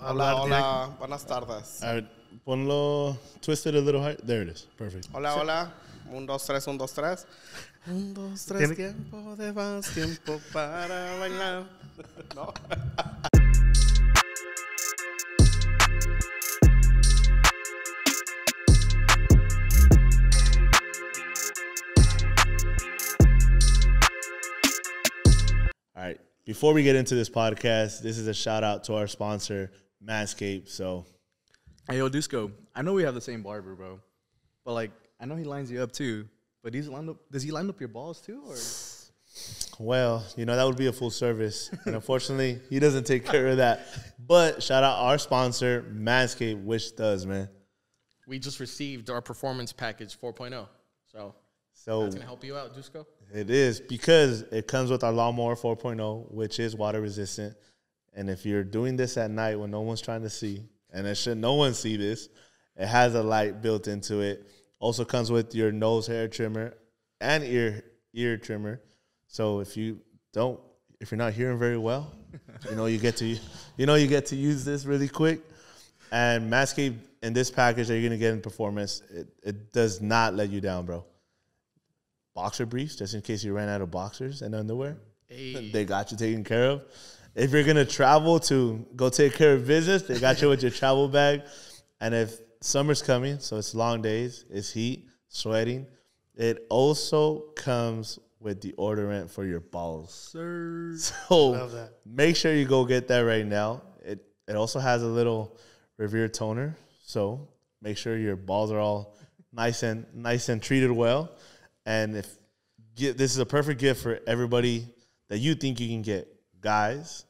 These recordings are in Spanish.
Hola, hola, buenas tardes. A ver, ponlo twisted a little higher. There it is. Perfect. Hola, sí. hola. Un, dos, tres, un, dos, tres. Un, dos, tres, tiempo de más, tiempo para bailar. ¿No? All right. Before we get into this podcast, this is a shout out to our sponsor, Manscaped. So, hey, yo, Dusko, I know we have the same barber, bro, but like, I know he lines you up too. But he's lined up. Does he line up your balls too, or? Well, you know that would be a full service, and unfortunately, he doesn't take care of that. But shout out our sponsor, Manscaped, which does, man. We just received our performance package 4.0, so so that's gonna help you out, Dusko. It is because it comes with our lawnmower 4.0, which is water resistant. And if you're doing this at night when no one's trying to see, and it should no one see this, it has a light built into it. Also comes with your nose hair trimmer and ear ear trimmer. So if you don't if you're not hearing very well, you know you get to you know you get to use this really quick. And Manscaped in this package that you're gonna get in performance, it, it does not let you down, bro. Boxer briefs, just in case you ran out of boxers and underwear. Hey. They got you taken care of if you're gonna travel to go take care of business, they got you with your travel bag. And if summer's coming, so it's long days, it's heat, sweating. It also comes with deodorant for your balls. Sir. So make sure you go get that right now. It it also has a little Revere toner. So make sure your balls are all nice and nice and treated well. And if get, this is a perfect gift for everybody that you think you can get. Guys,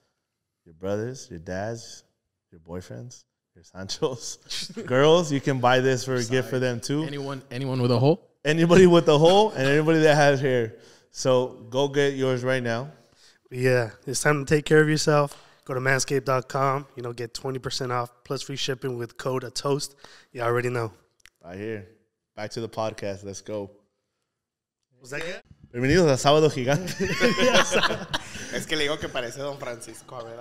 your brothers, your dads, your boyfriends, your Sanchos, girls. You can buy this for a gift for them too. Anyone, anyone with a hole. Anybody with a hole, and anybody that has hair. So go get yours right now. Yeah, it's time to take care of yourself. Go to manscaped.com. You know, get 20% off plus free shipping with code A Toast. You already know. Right here. Back to the podcast. Let's go. Was that good? Bienvenidos a Sábado Gigante. Es que le digo que parece Don Francisco a ver.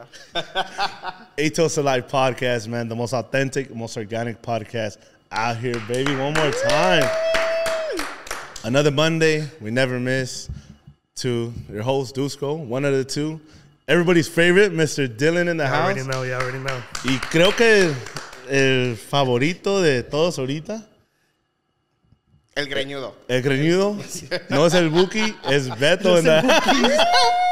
Atos Alive podcast, man. The most authentic, most organic podcast out here, baby. One more time. Another Monday. We never miss. To your host, Dusko, one of the two. Everybody's favorite, Mr. Dylan in the I house. Already know, I already know. Y creo que el favorito de todos ahorita. El greñudo. El greñudo. No es el Buki, es Beto. en la...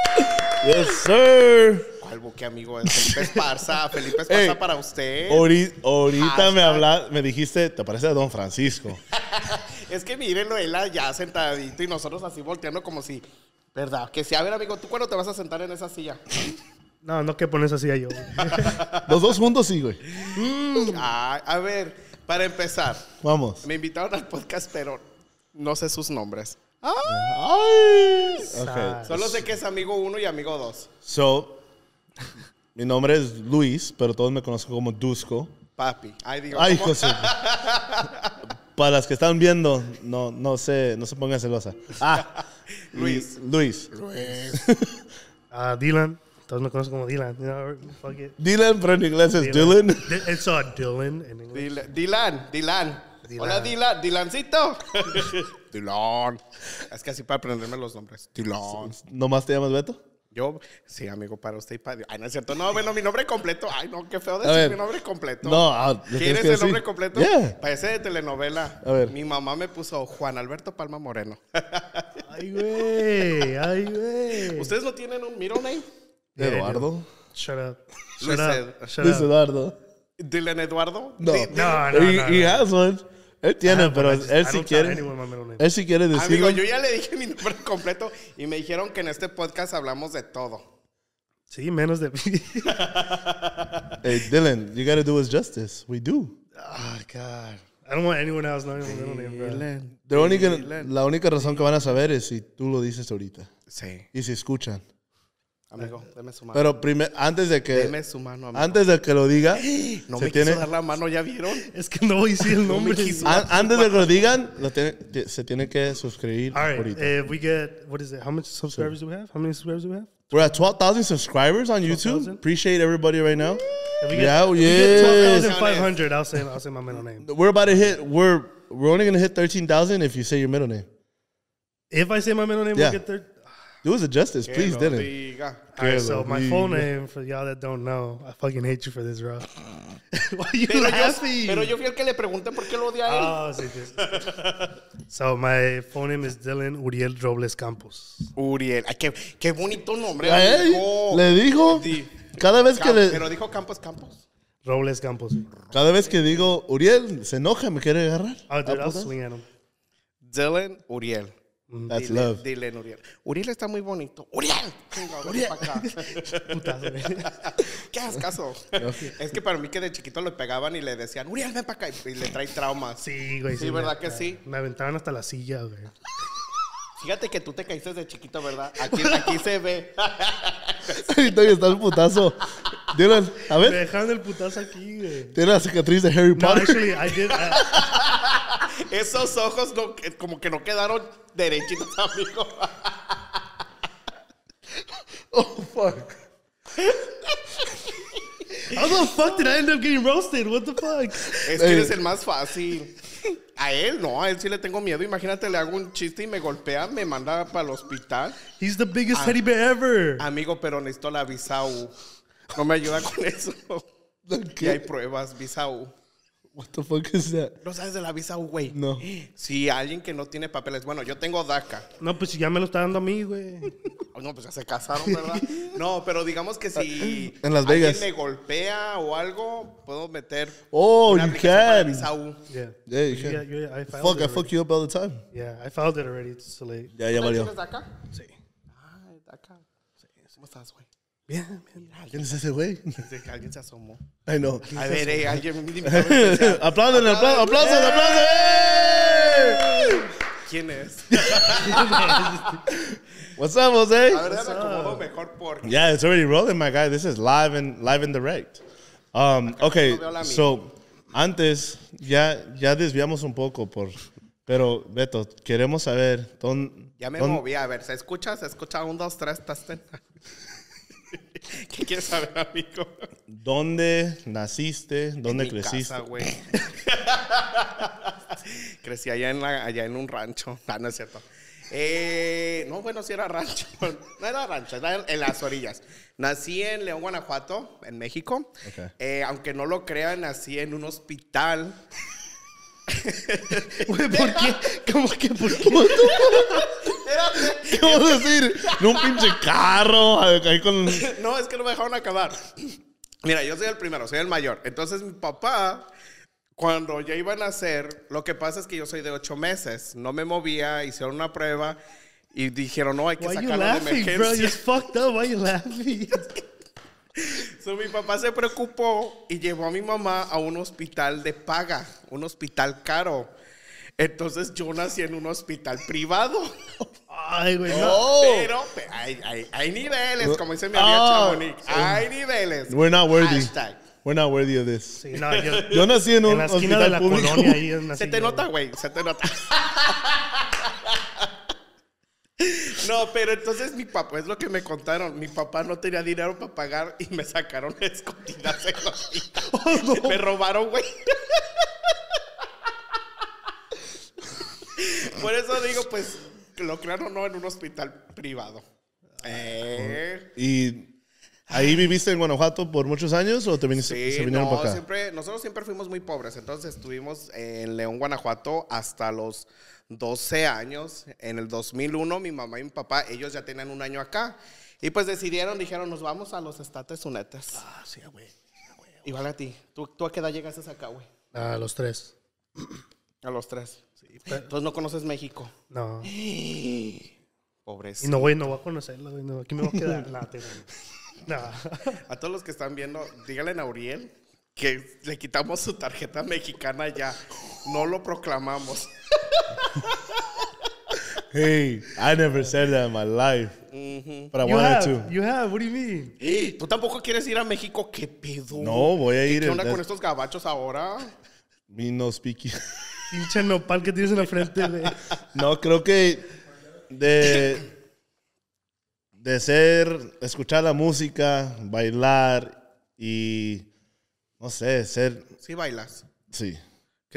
Yes, sir. ¿Cuál buque, amigo? Es Felipe Esparza. Felipe Esparza para usted. ahorita me me dijiste, te parece a Don Francisco. es que mírenlo, él ya sentadito y nosotros así volteando como si. ¿Verdad? Que si, a ver, amigo, ¿tú cuándo te vas a sentar en esa silla? No, no que pones esa silla yo. Los dos juntos sí, güey. Mm. a ver, para empezar. Vamos. Me invitaron al podcast, pero no sé sus nombres. Ay. Okay. Solo sé que es amigo uno y amigo dos. So, mi nombre es Luis, pero todos me conocen como Dusko. Papi. Ay, digo. Ay, José. Para las que están viendo, no, no se, no se pongan celosa. Ah, Luis. Luis. Luis. Uh, Dylan. Todos me conocen como Dylan. fuck it. Dylan, pero en inglés es Dylan. It's Dylan en inglés. Dylan, Dylan. Dylan. Hola, Dylan. Dylancito. Tilón. Es que así para aprenderme los nombres. Tilón. ¿Nomás te llamas Beto? Yo, sí, amigo, para usted y para Dios. Ay, no es cierto. No, bueno, mi nombre completo. Ay, no, qué feo decir mi nombre completo. No, ah, ¿Quieres el nombre completo? Parece de telenovela. A ver. Mi mamá me puso Juan Alberto Palma Moreno. ay, güey. Ay, güey. ¿Ustedes no tienen un middle name? Eduardo. Shut up. Shut Luis, Eduardo. Dylan Eduardo? No. No, no, él tiene, pero él, si sí quiere. él si quiere decir. Amigo, yo ya le dije mi nombre completo y me dijeron que en este podcast hablamos de todo. Sí, menos de Hey, Dylan, you gotta do us justice. We do. Oh, God. I don't want anyone else knowing my middle name, bro. la única razón que van a saber es si tú lo dices ahorita. Sí. Y si escuchan. Amigo, eh, deme su mano. Pero primer, antes de que. Deme su mano, amigo. Antes de que lo diga. No se me tiene, quiso dar la mano, ¿ya vieron? Es que no hice el nombre. no An antes de que lo digan, lo tiene, se tiene que suscribir All right, ahorita. Uh, we get, what is it? How many subscribers so, do we have? How many subscribers do we have? We're at 12,000 subscribers on 12, YouTube. 000? Appreciate everybody right now. If we get, yeah, if yes. 12,500, I'll say, I'll say my middle name. We're about to hit, we're, we're only going to hit 13,000 if you say your middle name. If I say my middle name, yeah. we'll get 13. Do us a justice, please, Dylan. Alright, so my full name for y'all that don't know, I fucking hate you for this, bro. Why you pero Yo, pero yo fui el que le pregunté por qué lo odia a él. Oh, sí, so my full name is Dylan Uriel Robles Campos. Uriel, Ay, qué, qué bonito nombre. Le dijo. Sí. Cada vez que le. Pero dijo Campos Campos. Robles Campos. Cada vez que digo Uriel, se enoja, me quiere agarrar. Ah, ah, I'll swing at him. Dylan Uriel. That's dile, love. Dile, Uriel. Uriel está muy bonito. ¡Uriel! Venga, Uriel. Para acá. Putazo, ¿Qué haces caso? es que para mí que de chiquito lo pegaban y le decían, Uriel, ven para acá. Y le trae trauma Sí, güey. Sí, ¿verdad que eh, sí? Me aventaban hasta la silla, güey. Fíjate que tú te caíste de chiquito, ¿verdad? Aquí, aquí se ve. Ahorita está el putazo. Dylan, a ver. Me dejaron el putazo aquí, güey. Tiene la cicatriz de Harry Potter. actually, I did. Uh, Esos ojos eh, como que no quedaron derechitos, amigo. Oh, fuck. How the fuck did I end up getting roasted? What the fuck? Es que eres el más fácil. A él no, a él sí le tengo miedo. Imagínate, le hago un chiste y me golpea, me manda para el hospital. He's the biggest ah, teddy bear ever. Amigo, pero necesito la visa No me ayuda con eso. ¿Qué? Y hay pruebas, visa What the fuck is that? No sabes de la visa, güey. No. Si alguien que no tiene papeles. Bueno, yo tengo DACA. No, pues si ya me lo está dando a mí, güey. no, pues ya se casaron, ¿verdad? No, pero digamos que si alguien me golpea o algo, puedo meter Oh, you can. Yeah. Yeah, you can. Fuck, I fuck you up all the time. Yeah, I filed it already. It's too late. Ya, tienes DACA? Sí. Ah, DACA. ¿Cómo estás, güey? Bien, bien. ¿Alguien es ese güey? Alguien se asomó. Ay, no. A ver, eh, alguien. Aplauden, aplauden, aplausos, eh. aplausos. ¿Quién es? What's up, Jose? La verdad me acomodó mejor porque. Yeah, it's already rolling, my guy. This is live and live and direct. Um, okay, so antes ya ya desviamos un poco por, pero Beto queremos saber dónde. Ya me moví a ver, se escucha, se escucha un dos tres tres? ¿Qué quieres saber, amigo? ¿Dónde naciste? ¿Dónde en creciste? Casa, güey. Crecí allá en, allá en un rancho. Ah, no es cierto. Eh, no, bueno, sí era rancho. No era rancho, era en las orillas. Nací en León, Guanajuato, en México. Eh, aunque no lo crean, nací en un hospital. ¿por qué? ¿Cómo que por qué? ¿Qué vamos a decir? En un pinche carro. No, es que no me dejaron acabar. Mira, yo soy el primero, soy el mayor. Entonces mi papá, cuando ya iban a hacer, lo que pasa es que yo soy de ocho meses, no me movía, hicieron una prueba y dijeron, no, hay que sacarlo de emergencia. Bro, you're fucked up. Why you laughing? So, mi papá se preocupó y llevó a mi mamá a un hospital de paga, un hospital caro. Entonces yo nací en un hospital privado. Ay, güey. No. Oh. Pero hay, hay, hay niveles, como dice mi amiga oh, Hay niveles. We're not worthy. We're not worthy of this. no, yo, yo, nací en un en hospital de la público. se te nota, güey. Se te nota. No, pero entonces mi papá, es lo que me contaron, mi papá no tenía dinero para pagar y me sacaron escondidas en los oh, Me robaron, güey. Por eso digo, pues, lo crearon no en un hospital privado. Eh. Y ¿Ahí viviste en Guanajuato por muchos años o te viniste, se vinieron Siempre, nosotros siempre fuimos muy pobres, entonces estuvimos en León, Guanajuato hasta los 12 años. En el 2001 mi mamá y mi papá, ellos ya tenían un año acá y pues decidieron, dijeron, nos vamos a los estates unetas. Ah, sí, güey. Igual a ti. ¿Tú, ¿Tú a qué edad llegaste acá, güey? A los tres. A los tres. Entonces no conoces México. No. Pobreza. Y no, voy, no voy a conocerlo, Aquí me voy a quedar. no, A todos los que están viendo, díganle a Auriel que le quitamos su tarjeta mexicana ya. No lo proclamamos. Hey, I never said that in my life. But I wanted to. You have, what do you mean? ¿Tú tampoco quieres ir a México? ¿Qué pedo? No, voy a ir. ¿Qué onda con estos gabachos ahora? Me no speaking pinche nopal que tienes en la frente. No, creo que de, de ser, escuchar la música, bailar y, no sé, ser... Sí, bailas. Sí.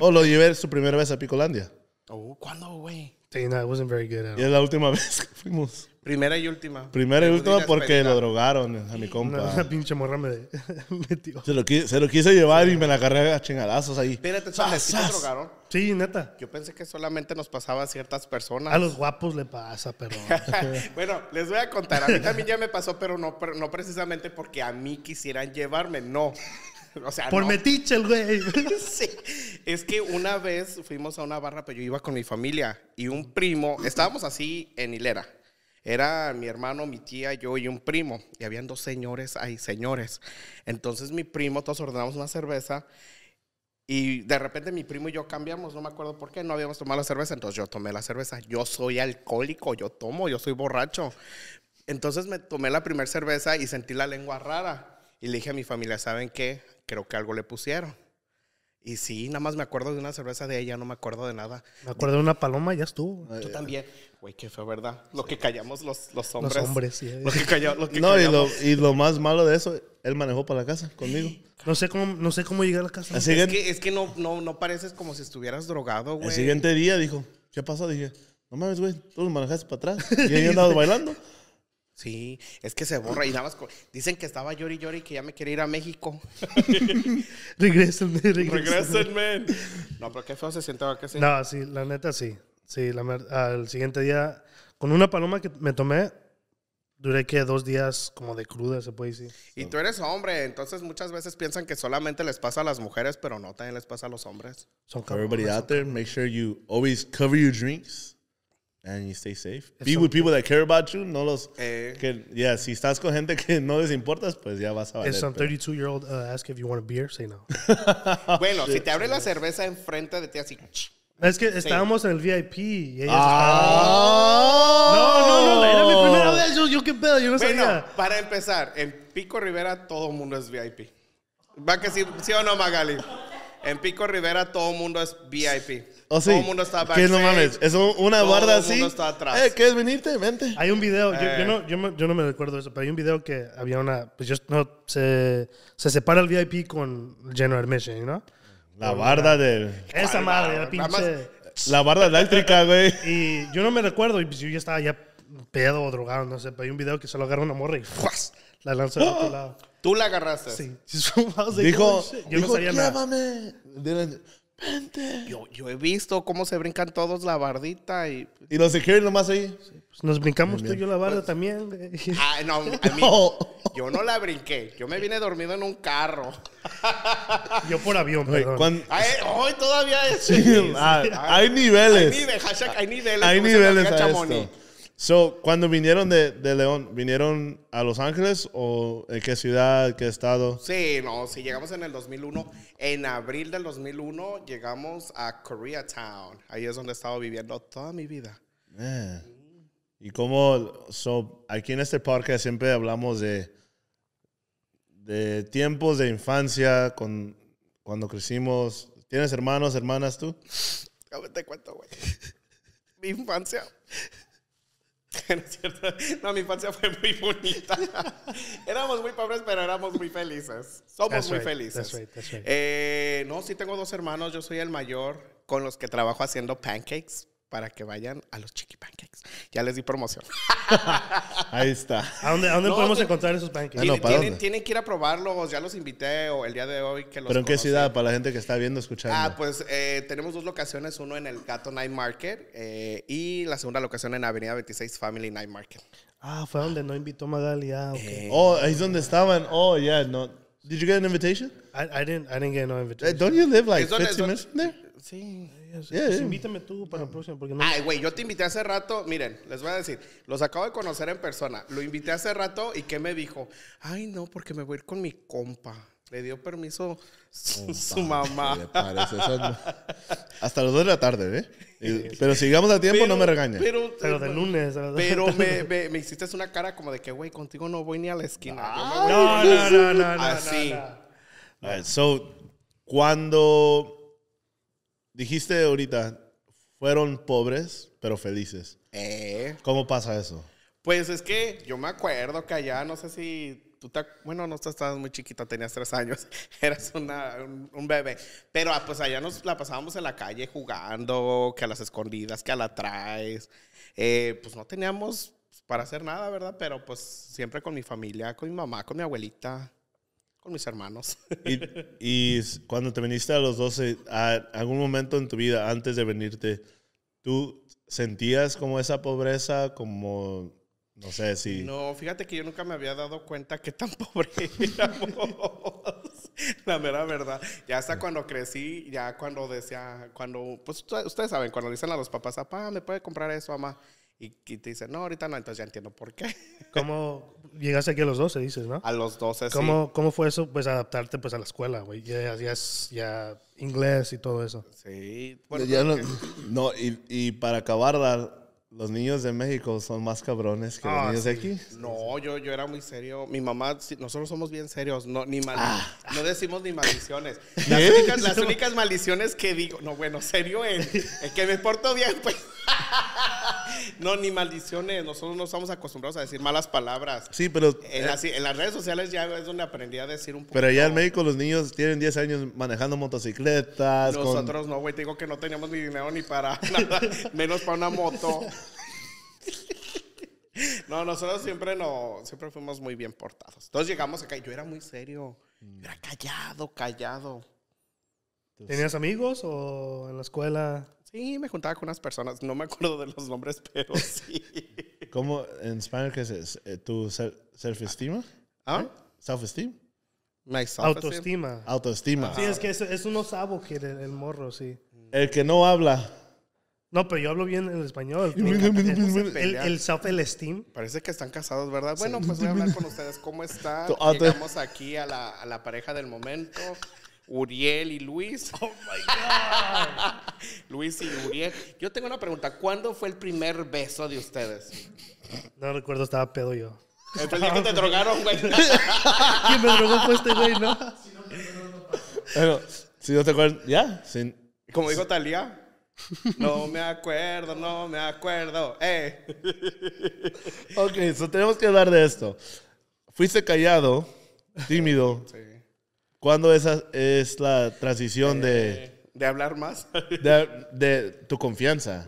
O oh, lo llevé su primera vez a Picolandia. Oh, ¿Cuándo, güey? Sí, no, wasn't very good Y es la última vez que fuimos. Primera y última. Primera y última porque pues, lo drogaron a mi compa. Una, pinche morra me metió. Se lo, quise, llevar y me la agarré a chingalazos ahí. Espérate, ¿sí drogaron? Sí, neta. Yo pensé que solamente nos pasaba a ciertas personas. A los guapos le pasa, pero... bueno, les voy a contar. A mí también ya me pasó, pero no, no precisamente porque a mí quisieran llevarme, no. O sea, Por metiche el güey. sí. Es que una vez fuimos a una barra, pero yo iba con mi familia y un primo. Estábamos así en hilera. Era mi hermano, mi tía, yo y un primo. Y habían dos señores ahí, señores. Entonces mi primo, todos ordenamos una cerveza. Y de repente mi primo y yo cambiamos, no me acuerdo por qué, no habíamos tomado la cerveza, entonces yo tomé la cerveza. Yo soy alcohólico, yo tomo, yo soy borracho. Entonces me tomé la primera cerveza y sentí la lengua rara. Y le dije a mi familia, ¿saben qué? Creo que algo le pusieron. Y sí, nada más me acuerdo de una cerveza de ella, no me acuerdo de nada. Me acuerdo de una paloma, ya estuvo. Tú eh, también. Güey, qué fue, ¿verdad? Lo que callamos los, los hombres. Los hombres, sí. Lo que, callamos. no, Y, lo, más malo de eso, él manejó para la casa conmigo. No sé cómo, no sé cómo llegué a la casa. es, que, es que no, no, no pareces como si estuvieras drogado, güey. El siguiente día dijo, ¿qué pasó? Dije, no mames, güey, tú lo manejaste para atrás. Y yo andabas bailando. Sí, es que se borra y nada más. Dicen que estaba llori llori que ya me quiere ir a México. regrésenme, regrésenme. No, pero qué feo se sentaba que No, sí, la neta sí. Sí, la al siguiente día, con una paloma que me tomé, duré que dos días como de cruda, se puede decir. Y tú eres hombre, entonces muchas veces piensan que solamente les pasa a las mujeres, pero no, también les pasa a los hombres. So, Everybody out there, make sure you always cover your drinks and you stay safe. Be with people that care about you. No los eh. que yeah. Si estás con gente que no les importas, pues ya vas a. Valer, if some 32 year old ask if you want a beer, say no. bueno, si te abre la cerveza enfrente de ti así. Es que estábamos en el VIP y ella oh. No, no, no, era mi oh. primera vez. Yo, yo qué pedo, yo no bueno, sabía. Para empezar, en Pico Rivera todo el mundo es VIP. Va que sí, sí o no, Magali. En Pico Rivera todo el mundo es VIP. Oh, sí. Todo el mundo está backstage. ¿Qué no mames, es una barda así. Todo mundo eh, ¿Quieres venirte? Vente. Hay un video, yo, eh. no, me, no recuerdo eso, pero hay un video que había una, pues yo, no, se, se separa el VIP con el general ¿no? La barda del... Esa madre, la pinche... la barda eléctrica, güey. Y yo no me recuerdo, y pues yo ya estaba ya pedo o drogado, no sé, pero hay un video que se lo agarra una morra y ¡fuas! la lanza de otro lado. Tú la agarraste. Sí. Dijo, yo Llévame. Vente. Yo, yo, he visto cómo se brincan todos la bardita y. Y los dijeron nomás ahí. Pues, nos brincamos tú y yo la barda pues, también. Ah, no, a mí, Yo no la brinqué. Yo me vine dormido en un carro. yo por avión, Hoy todavía es. Ah, sí, hay niveles. Hay niveles, hay niveles. Hay niveles. A esto. So, cuando vinieron de, León, ¿vinieron a Los Ángeles o en qué ciudad, qué estado? Sí, no, si llegamos en el 2001. En abril del 2001 llegamos a Koreatown. Ahí es donde he estado viviendo toda mi vida. Y como, so, aquí en este parque siempre hablamos de, de tiempos de infancia, con, cuando crecimos. ¿Tienes hermanos, hermanas tú? Te cuento, güey. Mi infancia. no mi infancia fue muy bonita. éramos muy pobres, pero éramos muy felices. Somos muy felices. Eh, no, sí tengo dos hermanos. Yo soy el mayor con los que trabajo haciendo pancakes para que vayan a los chiqui pancakes. Ya les di promoción. Ahí está. ¿A dónde, podemos pues, encontrar esos pancakes? Tienen, que ir a probarlos, ya los invité o el día de hoy que los ¿Pero en qué ciudad para la gente que está viendo, escuchando? Ah, pues eh, tenemos dos locaciones, uno en el Gato Night Market eh, y la segunda locación en Avenida 26 Family Night Market. Ah, fue donde no invitó Magali. Ah, okay. Eh, oh, ahí es donde estaban. Oh, yeah, no. Did you get an invitation? I, I didn't. I didn't get no eh, invitation. Don't you live like 15 minutes from there? Sí. Pues tú para la mm. próxima, Porque no... Ay, güey, yo te invité hace rato. Miren, les voy a decir, los acabo de conocer en persona. Lo invité hace rato y ¿qué me dijo? Ay, no, porque me voy a ir con mi compa. Le dio permiso su, mamá. Me parece, Hasta las 2 de la tarde, ¿eh? pero si llegamos a tiempo, no me regañes. Pero, de lunes. Pero, me, me, hiciste una cara como de que, güey, contigo no voy ni a la esquina. no, no, no, no, no, Así. so, cuando dijiste ahorita, fueron pobres, pero felices. Eh. ¿Cómo pasa eso? Pues es que yo me acuerdo que allá, no sé si tú te, bueno, no estás estabas muy chiquita, tenías tres años, eras un, bebé, pero ah, pues allá nos la pasábamos en la calle jugando, que a las escondidas, que a la traes, eh, pues no teníamos para hacer nada, ¿verdad? Pero pues siempre con mi familia, con mi mamá, con mi abuelita mis hermanos. y, cuando te viniste a los 12, ¿a algún momento en tu vida antes de venirte, tú sentías como esa pobreza, como no sé si. No, fíjate que yo nunca me había dado cuenta que tan pobre éramos. la mera verdad. Ya hasta cuando crecí, ya cuando decía, cuando, pues ustedes saben, cuando dicen a los papás, papá, me puede comprar eso, mamá. Y, te dice no, ahorita no, entonces ya entiendo por qué. ¿Cómo llegaste aquí a los 12, dices, no? A los 12, ¿Cómo, sí. ¿Cómo fue eso, pues, adaptarte, pues, a la escuela, güey? Ya, ya, es, ya inglés y todo eso. Sí. Bueno, ya pues no, y, y, para acabar los niños de México son más cabrones que los ah, niños de aquí. No, yo, yo era muy serio. Mi mamá, nosotros somos bien serios. No, ni mal, ah. no decimos ni maldiciones. Las, únicas, las únicas, maldiciones que digo, no, bueno, serio es, que me porto bien, pues. no, ni maldiciones. Nosotros no estamos acostumbrados a decir malas palabras. Sí, pero. En, eh, las, redes sociales ya es donde aprendí a decir un poco. Pero allá en México los niños tienen 10 años manejando motocicletas. Nosotros no, güey. Te digo que no teníamos ni dinero ni para nada, menos para una moto. No, nosotros siempre no, siempre fuimos muy bien portados. Entonces llegamos acá y yo era muy serio. Mm. Era callado, callado. ¿Tenías amigos o en la escuela? Sí, me juntaba con unas personas, no me acuerdo de los nombres, pero sí. ¿Cómo en español qué es? Eh, ¿Tu self-esteem? ¿Ah? ¿Eh? ¿Self-esteem? Autoestima. Autoestima. Sí, es que es, un uno que el, morro, sí. El que no habla. No, pero yo hablo bien el español. el, self-esteem. Parece que están casados, ¿verdad? Bueno, pues voy a hablar con ustedes. ¿Cómo está. Llegamos aquí a la pareja del momento. Uriel y Luis. Oh my God. Luis y Uriel. Yo tengo una pregunta. ¿Cuándo fue el primer beso de ustedes? No recuerdo, estaba pedo yo. el día que te drogaron, güey. ¿Quién me drogó fue este güey, ¿no? Si no, te bueno, si no te acuerdas, ya. Sin, Como dijo Talía. No me acuerdo, no me acuerdo. Eh. ok, so tenemos que hablar de esto. Fuiste callado, tímido. Sí. ¿Cuándo esa es la transición de... De hablar más. de, tu confianza.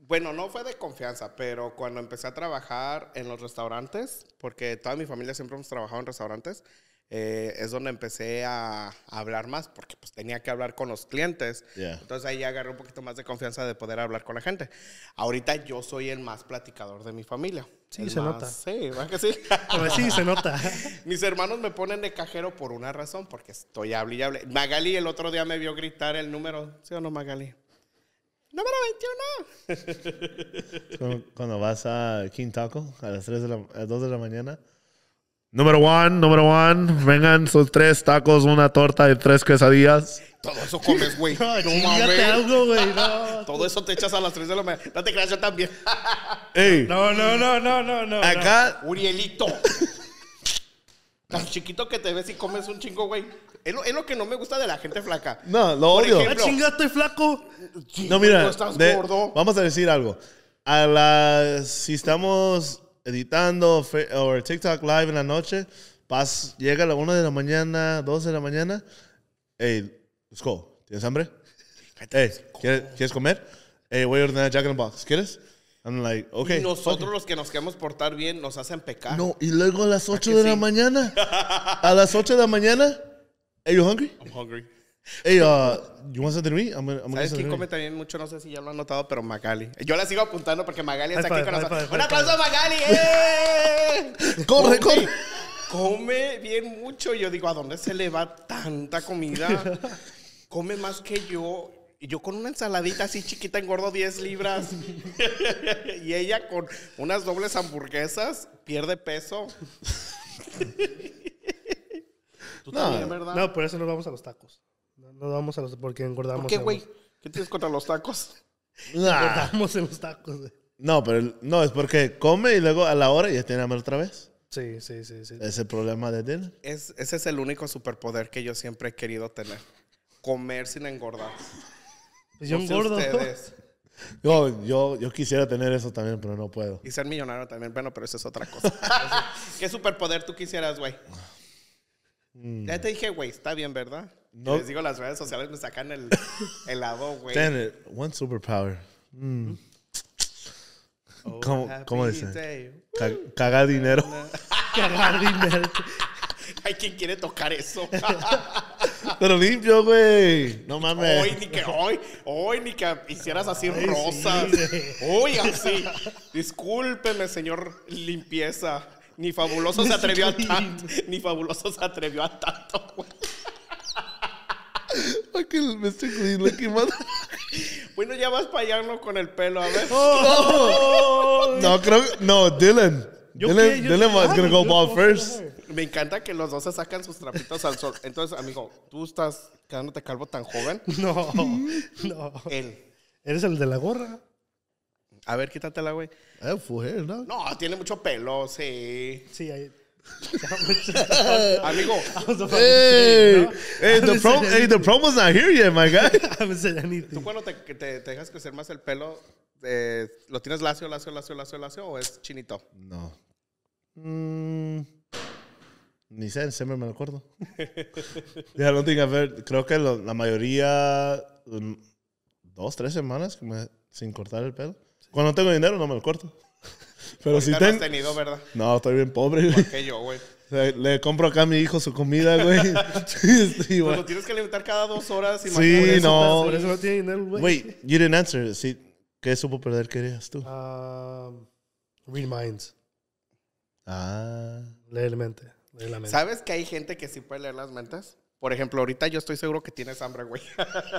Bueno, no fue de confianza, pero cuando empecé a trabajar en los restaurantes, porque toda mi familia siempre hemos trabajado en restaurantes, eh, es donde empecé a, hablar más, porque pues tenía que hablar con los clientes. Entonces ahí agarré un poquito más de confianza de poder hablar con la gente. Ahorita yo soy el más platicador de mi familia. Sí, se nota. Sí, que sí? Pues sí, se nota. Mis hermanos me ponen de cajero por una razón, porque estoy hable y Magali el otro día me vio gritar el número, ¿sí o no, Magali? Número 21. cuando, vas a King Taco a las 3 de la, 2 de la mañana Número one, número one, vengan sus tres tacos, una torta y tres quesadillas. Todo eso comes, güey. No, algo, güey. No. Todo eso te echas a las tres de la mañana. No te creas, yo también. Ey. No, no, no, no, no, no. Acá. Urielito. Tan chiquito que te ves y comes un chingo, güey. Es lo, que no me gusta de la gente flaca. No, lo odio. Ejemplo, ah, chinga, estoy flaco. no, mira. No estás de, gordo. Vamos a decir algo. A las. Si estamos editando o TikTok live en la noche. Pas, llega a la 1 de la mañana, 2 de la mañana. Hey, let's go. ¿Tienes hambre? Hey, ¿quieres, ¿quieres comer? Hey, voy a ordenar Jack in the Box. ¿Quieres? I'm like, okay. Y nosotros los que nos queremos portar bien nos hacen pecar. No, y luego a las 8 de la mañana. a las 8 de la mañana. ¿estás hungry? I'm hungry. Hey, uh, you ¿Sabes quién come también mucho? No sé si ya lo han notado, pero Magali. Yo la sigo apuntando porque Magali está aquí con nosotros. ¡Un aplauso a Magali! ¡Eh! ¡Corre, corre! Come bien mucho. Yo digo, ¿a dónde se le va tanta comida? Come más que yo. Y yo con una ensaladita así chiquita engordo 10 libras. y ella con unas dobles hamburguesas pierde peso. no, no, por eso nos vamos a los tacos. No vamos a los porque engordamos. ¿Por qué, güey? ¿Qué tienes contra los tacos? Engordamos en los tacos, No, pero no, es porque come y luego a la hora ya tiene hambre otra vez. Sí, sí, sí, sí. Es el problema de Dylan. ese es el único superpoder que yo siempre he querido tener. Comer sin engordar. Pues yo engordo. Yo, yo, quisiera tener eso también, pero no puedo. Y ser millonario también, bueno, pero eso es otra cosa. ¿Qué superpoder tú quisieras, güey? Mm. Ya te dije, güey, está bien, ¿verdad? No. Les digo, las redes sociales me sacan el, el lado, güey. Damn one superpower. Mm. ¿Cómo, ¿Cómo cagar dinero. cagar dinero. Hay quien quiere tocar eso. Pero limpio, güey. No mames. Hoy ni que, hoy, hoy ni que hicieras así rosas. hoy así. Discúlpeme, señor limpieza. Ni fabuloso se atrevió a tanto. Ni fabuloso se atrevió a tanto, güey. Mr. Green? le quemado? Bueno, ya vas para allá con el pelo, a ver. Oh. no. creo No, Dylan. Dylan, Dylan was gonna go ball first. Me encanta que los dos se sacan sus trapitos al sol. Entonces, amigo, ¿tú estás quedándote calvo tan joven? No, no. Él. ¿Eres el de la gorra? A ver, quítatela, güey. Eh, fue, ¿no? No, tiene mucho pelo, sí. Sí, ahí. Amigo. Hey, the, prom, promo's not here yet, my guy. Tú cuando te, dejas crecer más el pelo, eh, ¿lo tienes lacio, lacio, lacio, lacio, lacio o es chinito? No. Mm, ni sé, siempre me lo acuerdo. Ya no tengo a ver, creo que la mayoría, dos, tres semanas sin cortar el pelo. Cuando no tengo dinero no me lo corto. Pero Ahorita si has tenido, ¿verdad? No, estoy bien pobre, que yo, güey. Le, compro acá a mi hijo su comida, güey. sí, Pero pues lo tienes que alimentar cada dos horas. Y sí, eso, no. Por eso no tiene dinero, güey. Wait, you didn't answer. Sí, ¿Qué supo perder querías tú? Ah, read minds. Ah. Leer mente. la mente. ¿Sabes que hay gente que sí puede leer las mentes? Por ejemplo, ahorita yo estoy seguro que tienes hambre, güey.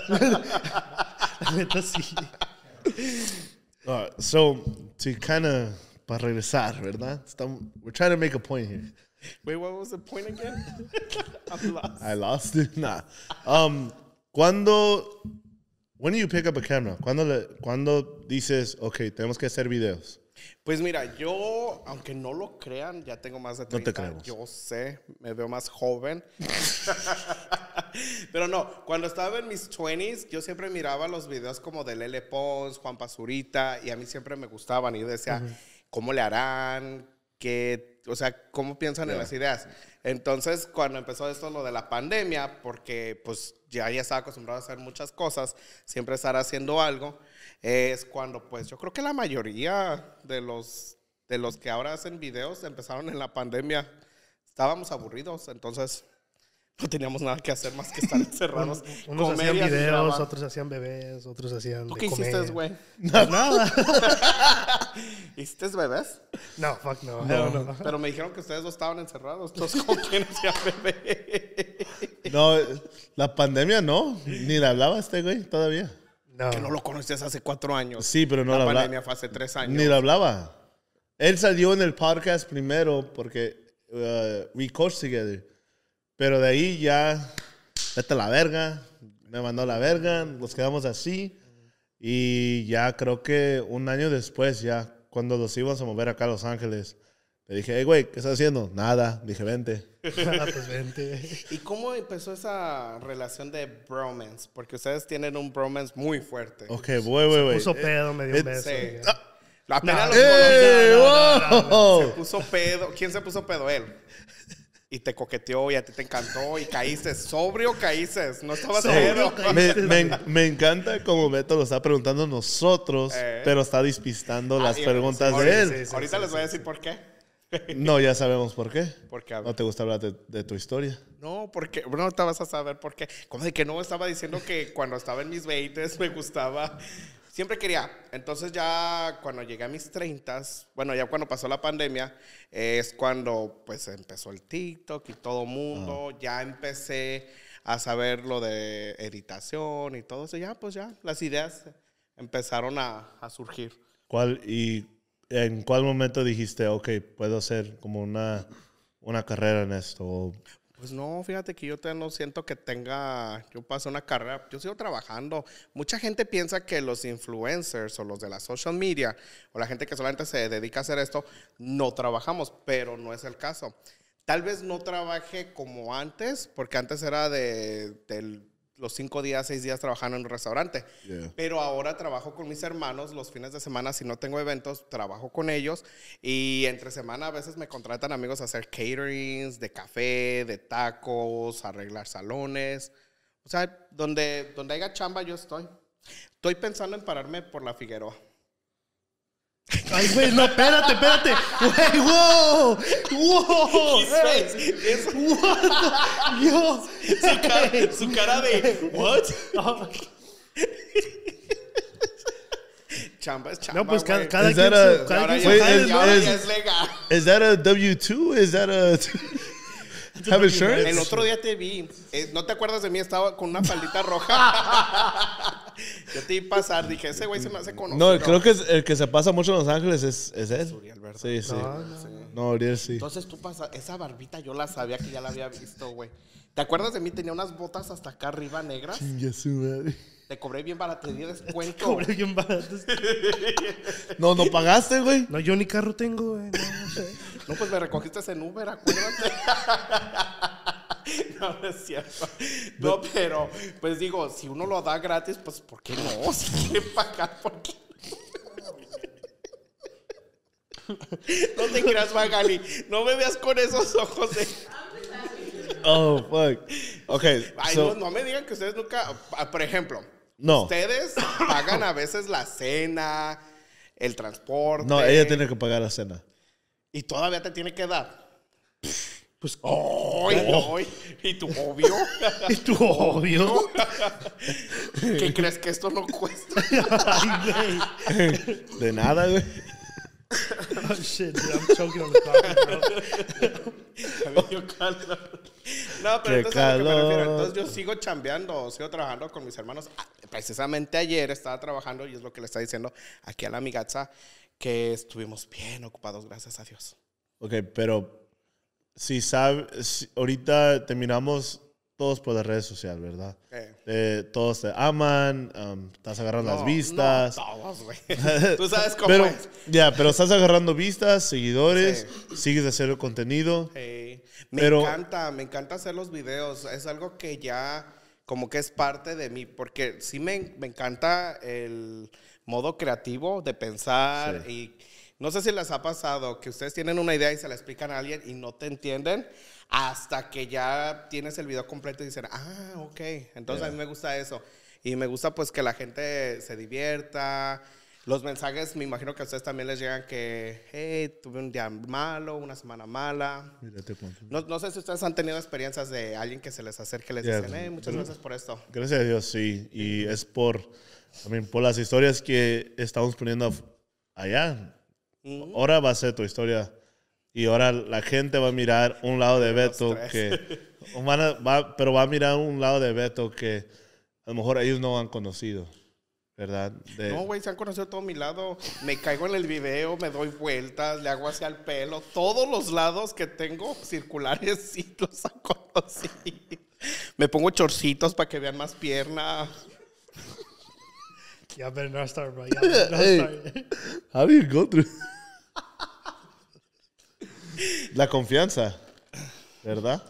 la neta sí. All right, so to kind of para regresar, ¿verdad? Estamos, we're trying to make a point here. Wait, what was the point again? i lost. I lost it. Nah. Um, cuando when do you pick up a camera? Cuando le, cuando dices, okay, tenemos que hacer videos. Pues mira, yo, aunque no lo crean, ya tengo más de 30. No Yo sé, me veo más joven. Pero no, cuando estaba en mis 20s, yo siempre miraba los videos como de Lele Pons, Juan Pazurita, y a mí siempre me gustaban. Y decía, ¿cómo le harán? ¿Qué, o sea, ¿cómo piensan en las ideas? Entonces, cuando empezó esto, lo de la pandemia, porque pues ya, ya estaba acostumbrado a hacer muchas cosas, siempre estar haciendo algo es cuando pues yo creo que la mayoría de los, de los que ahora hacen videos empezaron en la pandemia. Estábamos aburridos, entonces no teníamos nada que hacer más que estar encerrados. Unos hacían videos, otros hacían bebés, otros hacían. ¿Tú qué hiciste, güey? nada. ¿Hiciste bebés? No, fuck no. No, Pero me dijeron que ustedes dos estaban encerrados. Entonces, ¿con quién hacían bebés? No, la pandemia no. Ni le hablaba este güey todavía. Que no lo conocías hace cuatro años. Sí, pero no la hablaba. La pandemia fue hace tres años. Ni lo hablaba. Él salió en el podcast primero porque uh, we coach together. Pero de ahí ya, vete a la verga. Me mandó la verga. Nos quedamos así. Y ya creo que un año después, ya cuando los íbamos a mover acá a Los Ángeles, le dije, hey, güey, ¿qué estás haciendo? Nada. Dije, ah, pues, vente. ¿Y cómo empezó esa relación de bromance? Porque ustedes tienen un bromance muy fuerte. Ok, güey, güey, güey. Puso pedo, me dio un eh, beso. La pena los Se puso pedo. ¿Quién se puso pedo? Él. Y te coqueteó y a ti te encantó y caíste. Sobrio caíces. No estabas sobrio. Me, encanta como Beto lo está preguntando nosotros, eh. pero está despistando ah, las preguntas de él. Ahorita les voy a decir por qué. No, ya sabemos por qué. Porque no te gusta hablar de, tu historia. No, porque no te vas a saber por qué. Como de que no estaba diciendo que cuando estaba en mis 20 me gustaba. Siempre quería. Entonces ya cuando llegué a mis 30, bueno, ya cuando pasó la pandemia, es cuando pues empezó el TikTok y todo mundo. Ya empecé a saber lo de editación y todo eso. Ya, pues ya, las ideas empezaron a, a surgir. ¿Cuál y ¿en cuál momento dijiste, ok, puedo hacer como una, una carrera en esto? Pues no, fíjate que yo no siento que tenga, yo pasé una carrera, yo sigo trabajando. Mucha gente piensa que los influencers o los de la social media o la gente que solamente se dedica a hacer esto, no trabajamos, pero no es el caso. Tal vez no trabaje como antes, porque antes era de, del los cinco días, seis días trabajando en un restaurante. Pero ahora trabajo con mis hermanos los fines de semana. Si no tengo eventos, trabajo con ellos. Y entre semana a veces me contratan amigos a hacer caterings de café, de tacos, arreglar salones. O sea, donde, donde haya chamba, yo estoy. Estoy pensando en pararme por la Figueroa. Ay, güey, no, espérate, espérate. Güey, wow. Wow. Es, what? Yo. Su cara, su cara de. What? Chamba es chamba. No, pues cada, cada quien cada ya, es Is that a W2? Is that a. Have shirt. El otro día te vi. Eh, ¿No te acuerdas de mí? Estaba con una palita roja. Yo te iba a pasar, dije, ese güey se me hace conocido. No, creo que el que se pasa mucho en Los Ángeles es, es él. Sí, sí. No, no. Uriel sí. Entonces tú pasas, esa barbita yo la sabía que ya la había visto, güey. ¿Te acuerdas de mí? Tenía unas botas hasta acá arriba negras. Sí, su madre. Te cobré bien barato, te di descuento. Cobré bien barato. No, no pagaste, güey. No, yo ni carro tengo, güey. No, no sé. No, pues me recogiste en Uber, acuérdate. no, No, pero pues digo, si uno lo da gratis, pues ¿por qué no? Si quiere pagar, ¿por qué? No te creas, Magali. No me veas con esos ojos de... Oh, fuck. Ok. no, me digan que ustedes nunca. Ah, por ejemplo, no. ustedes pagan a veces la cena, el transporte. No, ella tiene que pagar la cena. Y todavía te tiene que dar. Pues. ¡Ay! ¿Y tu obvio? ¿Y tu obvio? ¿Qué crees que esto no cuesta? De nada, güey. Oh shit, I'm choking on the bro. No, pero entonces Entonces yo sigo chambeando, sigo trabajando con mis hermanos. Ah, precisamente ayer estaba trabajando y es lo que le está diciendo aquí a la amigaza que estuvimos bien ocupados, gracias a Dios. Ok, pero si sabes, ahorita terminamos todos por las redes sociales, ¿verdad? Eh, todos te aman, estás agarrando las vistas. todos, güey. Tú sabes cómo es. Ya, pero estás agarrando vistas, seguidores, sigues haciendo contenido. Me encanta, me encanta hacer los videos. Es algo que ya como que es parte de mí, porque sí me, encanta el modo creativo de pensar y no sé si les ha pasado que ustedes tienen una idea y se la explican a alguien y no te entienden hasta que ya tienes el video completo y dicen, ah, ok, entonces a mí me gusta eso. Y me gusta pues que la gente se divierta. Los mensajes, me imagino que a ustedes también les llegan que, hey, tuve un día malo, una semana mala. No, no sé si ustedes han tenido experiencias de alguien que se les acerque y les dicen, hey, muchas gracias por esto. Gracias a Dios, sí. Y es por, también por las historias que estamos poniendo allá Ahora va a ser tu historia. Y ahora la gente va a mirar un lado de Beto que. pero va a mirar un lado de Beto que a lo mejor ellos no han conocido. ¿Verdad? no, güey, se han conocido todo mi lado. Me caigo en el video, me doy vueltas, le hago hacia el pelo. Todos los lados que tengo circulares sí los han conocido. Me pongo chorcitos para que vean más pierna. Ya, better no start, bro. Y'all better not start. La confianza, ¿verdad?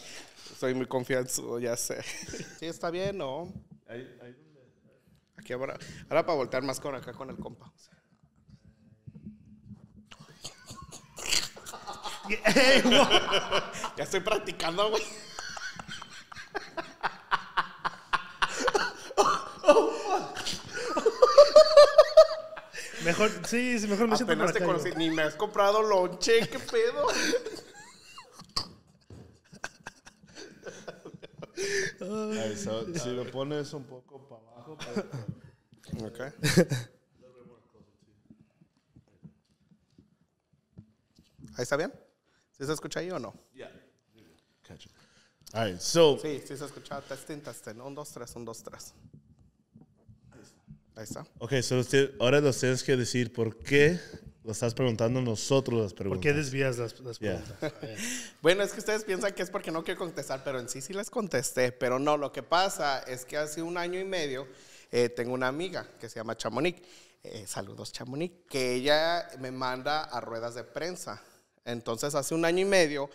Soy muy confianzudo, ya sé. Sí, está bien, ¿no? Ahí, Aquí ahora, ahora para voltear más con acá con el compa. Ya estoy practicando, güey. Mejor, sí, sí mejor me siento Apenas te conocí, ni me has comprado lonche, qué pedo. Ay, so, si lo pones un poco para abajo. Pero... Ok. ¿Ahí está bien? se escucha ahí o no? Yeah. All right, so. Sí, sí se escucha. Testín, testín. Un, dos, tres, un, dos, tres. Ahí está. Ok, ahora lo tienes que decir por qué lo estás preguntando nosotros las preguntas. ¿Por qué desvías las, preguntas? Ah, bueno, es que ustedes piensan que es porque no quiero contestar, pero en sí sí les contesté. Pero no, lo que pasa es que hace un año y medio eh, tengo una amiga que se llama Chamonix. Eh, saludos Chamonix, que ella me manda a ruedas de prensa. Entonces hace un año y medio,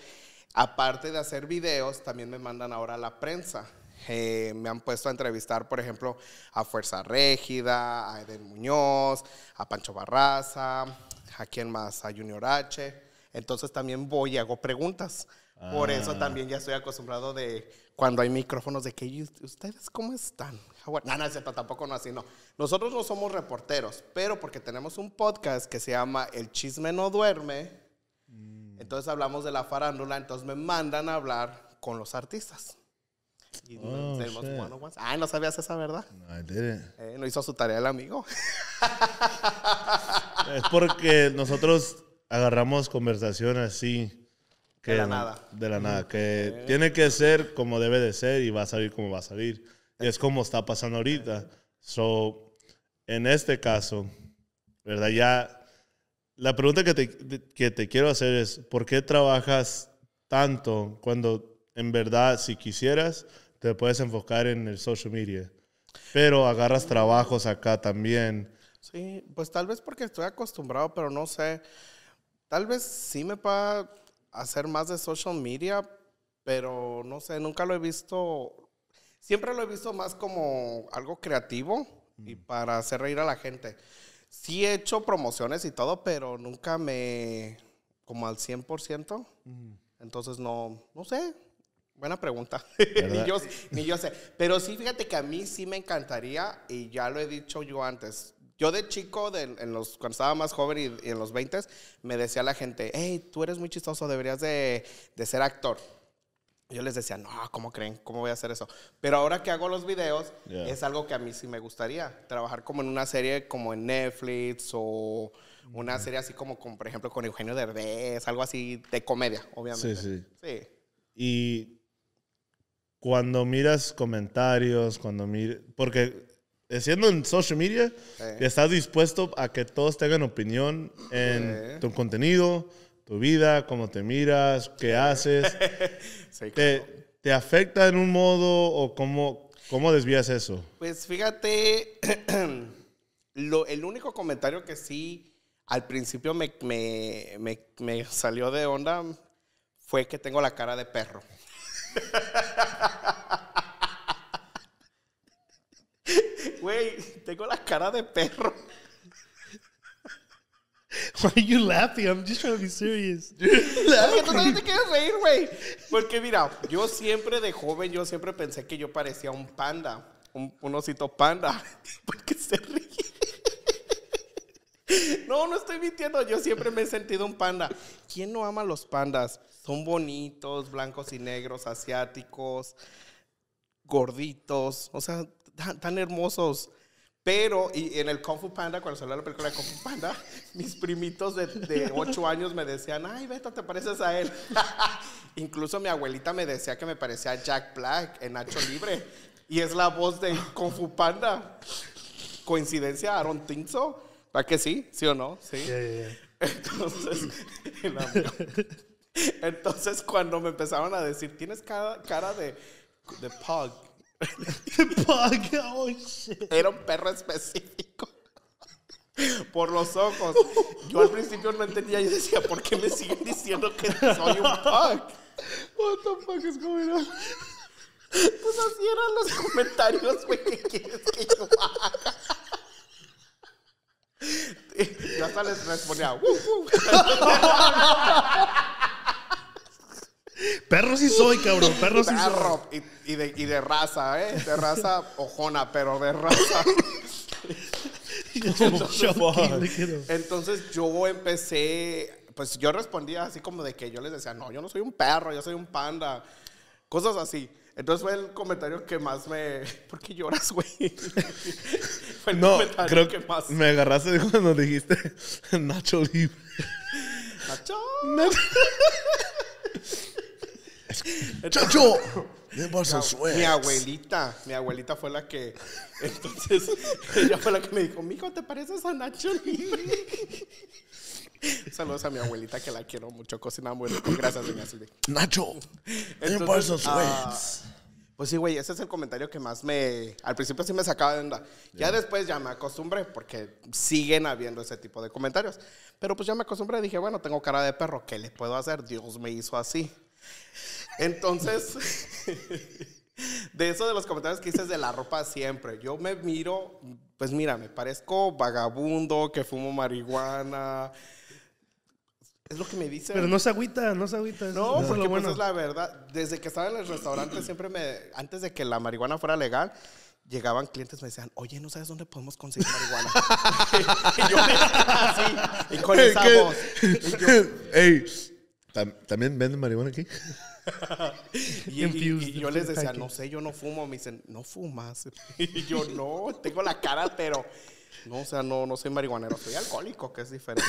aparte de hacer videos, también me mandan ahora a la prensa. Eh, me han puesto a entrevistar, por ejemplo, a Fuerza Régida, a Eden Muñoz, a Pancho Barraza, a quién más, a Junior H. Entonces también voy y hago preguntas. Por eso ah. también ya estoy acostumbrado de cuando hay micrófonos de que ustedes cómo están. Ah, no, no, tampoco no así, no. Nosotros no somos reporteros, pero porque tenemos un podcast que se llama El chisme no duerme. Mm. Entonces hablamos de la farándula, entonces me mandan a hablar con los artistas. Y oh, eh, Ah, no sabías esa, ¿verdad? No, no eh, hizo su tarea el amigo. es porque nosotros agarramos conversación así. Que, de la nada. De la nada. Que tiene que ser como debe de ser y va a salir como va a salir. Y es como está pasando ahorita. So, en este caso, ¿verdad? Ya. La pregunta que te, que te quiero hacer es: ¿por qué trabajas tanto cuando en verdad, si quisieras, te puedes enfocar en el social media. Pero agarras trabajos acá también. Sí, pues tal vez porque estoy acostumbrado, pero no sé. Tal vez sí me pueda hacer más de social media, pero no sé, nunca lo he visto. Siempre lo he visto más como algo creativo y mm. para hacer reír a la gente. Sí he hecho promociones y todo, pero nunca me. como al 100%. Mm. Entonces no, no sé, Buena pregunta. ni, yo, ni, yo, sé. Pero sí, fíjate que a mí sí me encantaría, y ya lo he dicho yo antes. Yo de chico, de, en los, cuando estaba más joven y, en los 20, me decía la gente, hey, tú eres muy chistoso, deberías de, de ser actor. Yo les decía, no, ¿cómo creen? ¿Cómo voy a hacer eso? Pero ahora que hago los videos, es algo que a mí sí me gustaría. Trabajar como en una serie como en Netflix o una serie así como, con, por ejemplo, con Eugenio Derbez, algo así de comedia, obviamente. Sí, sí. Sí. Y cuando miras comentarios, cuando miras, porque eh, siendo en social media, estás dispuesto a que todos tengan opinión en tu contenido, tu vida, cómo te miras, qué haces. te, ¿Te afecta en un modo o cómo, cómo desvías eso? Pues fíjate, lo, el único comentario que sí al principio me, me, me, me salió de onda fue que tengo la cara de perro. Güey, tengo la cara de perro. Why are you laughing? I'm just trying to be serious. Porque tú también te quieres reír, güey. Porque mira, yo siempre de joven, yo siempre pensé que yo parecía un panda. Un, osito panda. ¿Por qué se ríe. No, no estoy mintiendo. Yo siempre me he sentido un panda. ¿Quién no ama los pandas? Son bonitos, blancos y negros, asiáticos, gorditos. O sea, tan, hermosos. Pero y en el Kung Fu Panda, cuando salió la película de Kung Fu Panda, mis primitos de, de 8 años me decían, ay, Beto, te pareces a él. Incluso mi abuelita me decía que me parecía a Jack Black en Nacho Libre. Y es la voz de Kung Fu Panda. ¿Coincidencia? Aaron don't que sí? ¿Sí o no? Sí. Entonces, entonces, cuando me empezaron a decir, tienes cara, de, de pug oh shit. Era un perro específico. Por los ojos. Yo al principio no entendía. y decía, ¿por qué me siguen diciendo que soy un pug? What the fuck is going on? Pues así eran los comentarios, güey. ¿Qué quieres que yo haga? Yo hasta les respondía, ¡Woo, uh Perro sí soy, cabrón. Perro sí soy. Y, y, de, raza, ¿eh? De raza ojona, pero de raza. Entonces, yo empecé, pues yo respondía así como de que yo les decía, no, yo no soy un perro, yo soy un panda, cosas así. Entonces fue el comentario que más me... ¿Por qué lloras, güey? fue el no, creo que más... Me agarraste cuando dijiste Nacho Libre. Nacho. ¡Chacho! mi, abuelita, mi abuelita fue la que. Entonces, ella fue la que me dijo: Mijo, ¿te pareces a Nacho Saludos a mi abuelita que la quiero mucho. Cocina muy rico. Gracias, doña Nacho, ah, Pues sí, güey, ese es el comentario que más me. Al principio sí me sacaba de onda. Ya después ya me acostumbré porque siguen habiendo ese tipo de comentarios. Pero pues ya me acostumbré y dije, bueno, tengo cara de perro, ¿qué le puedo hacer? Dios me hizo así. Entonces, de eso de los comentarios que dices de la ropa siempre, yo me miro, pues mira, me parezco vagabundo, que fumo marihuana. Es lo que me dicen. Pero no se agüita, no se agüita. No, porque pues es la verdad. Desde que estaba en el restaurante, siempre me. Antes de que la marihuana fuera legal, llegaban clientes me decían, oye, ¿no sabes dónde podemos conseguir marihuana? y yo así, y con Ey, ¿también venden marihuana aquí? y, yo les decía, no sé, yo no fumo. Me dicen, no fumas. y yo, no, tengo la cara, pero... No, o sea, no, no soy marihuanero. Soy alcohólico, que es diferente.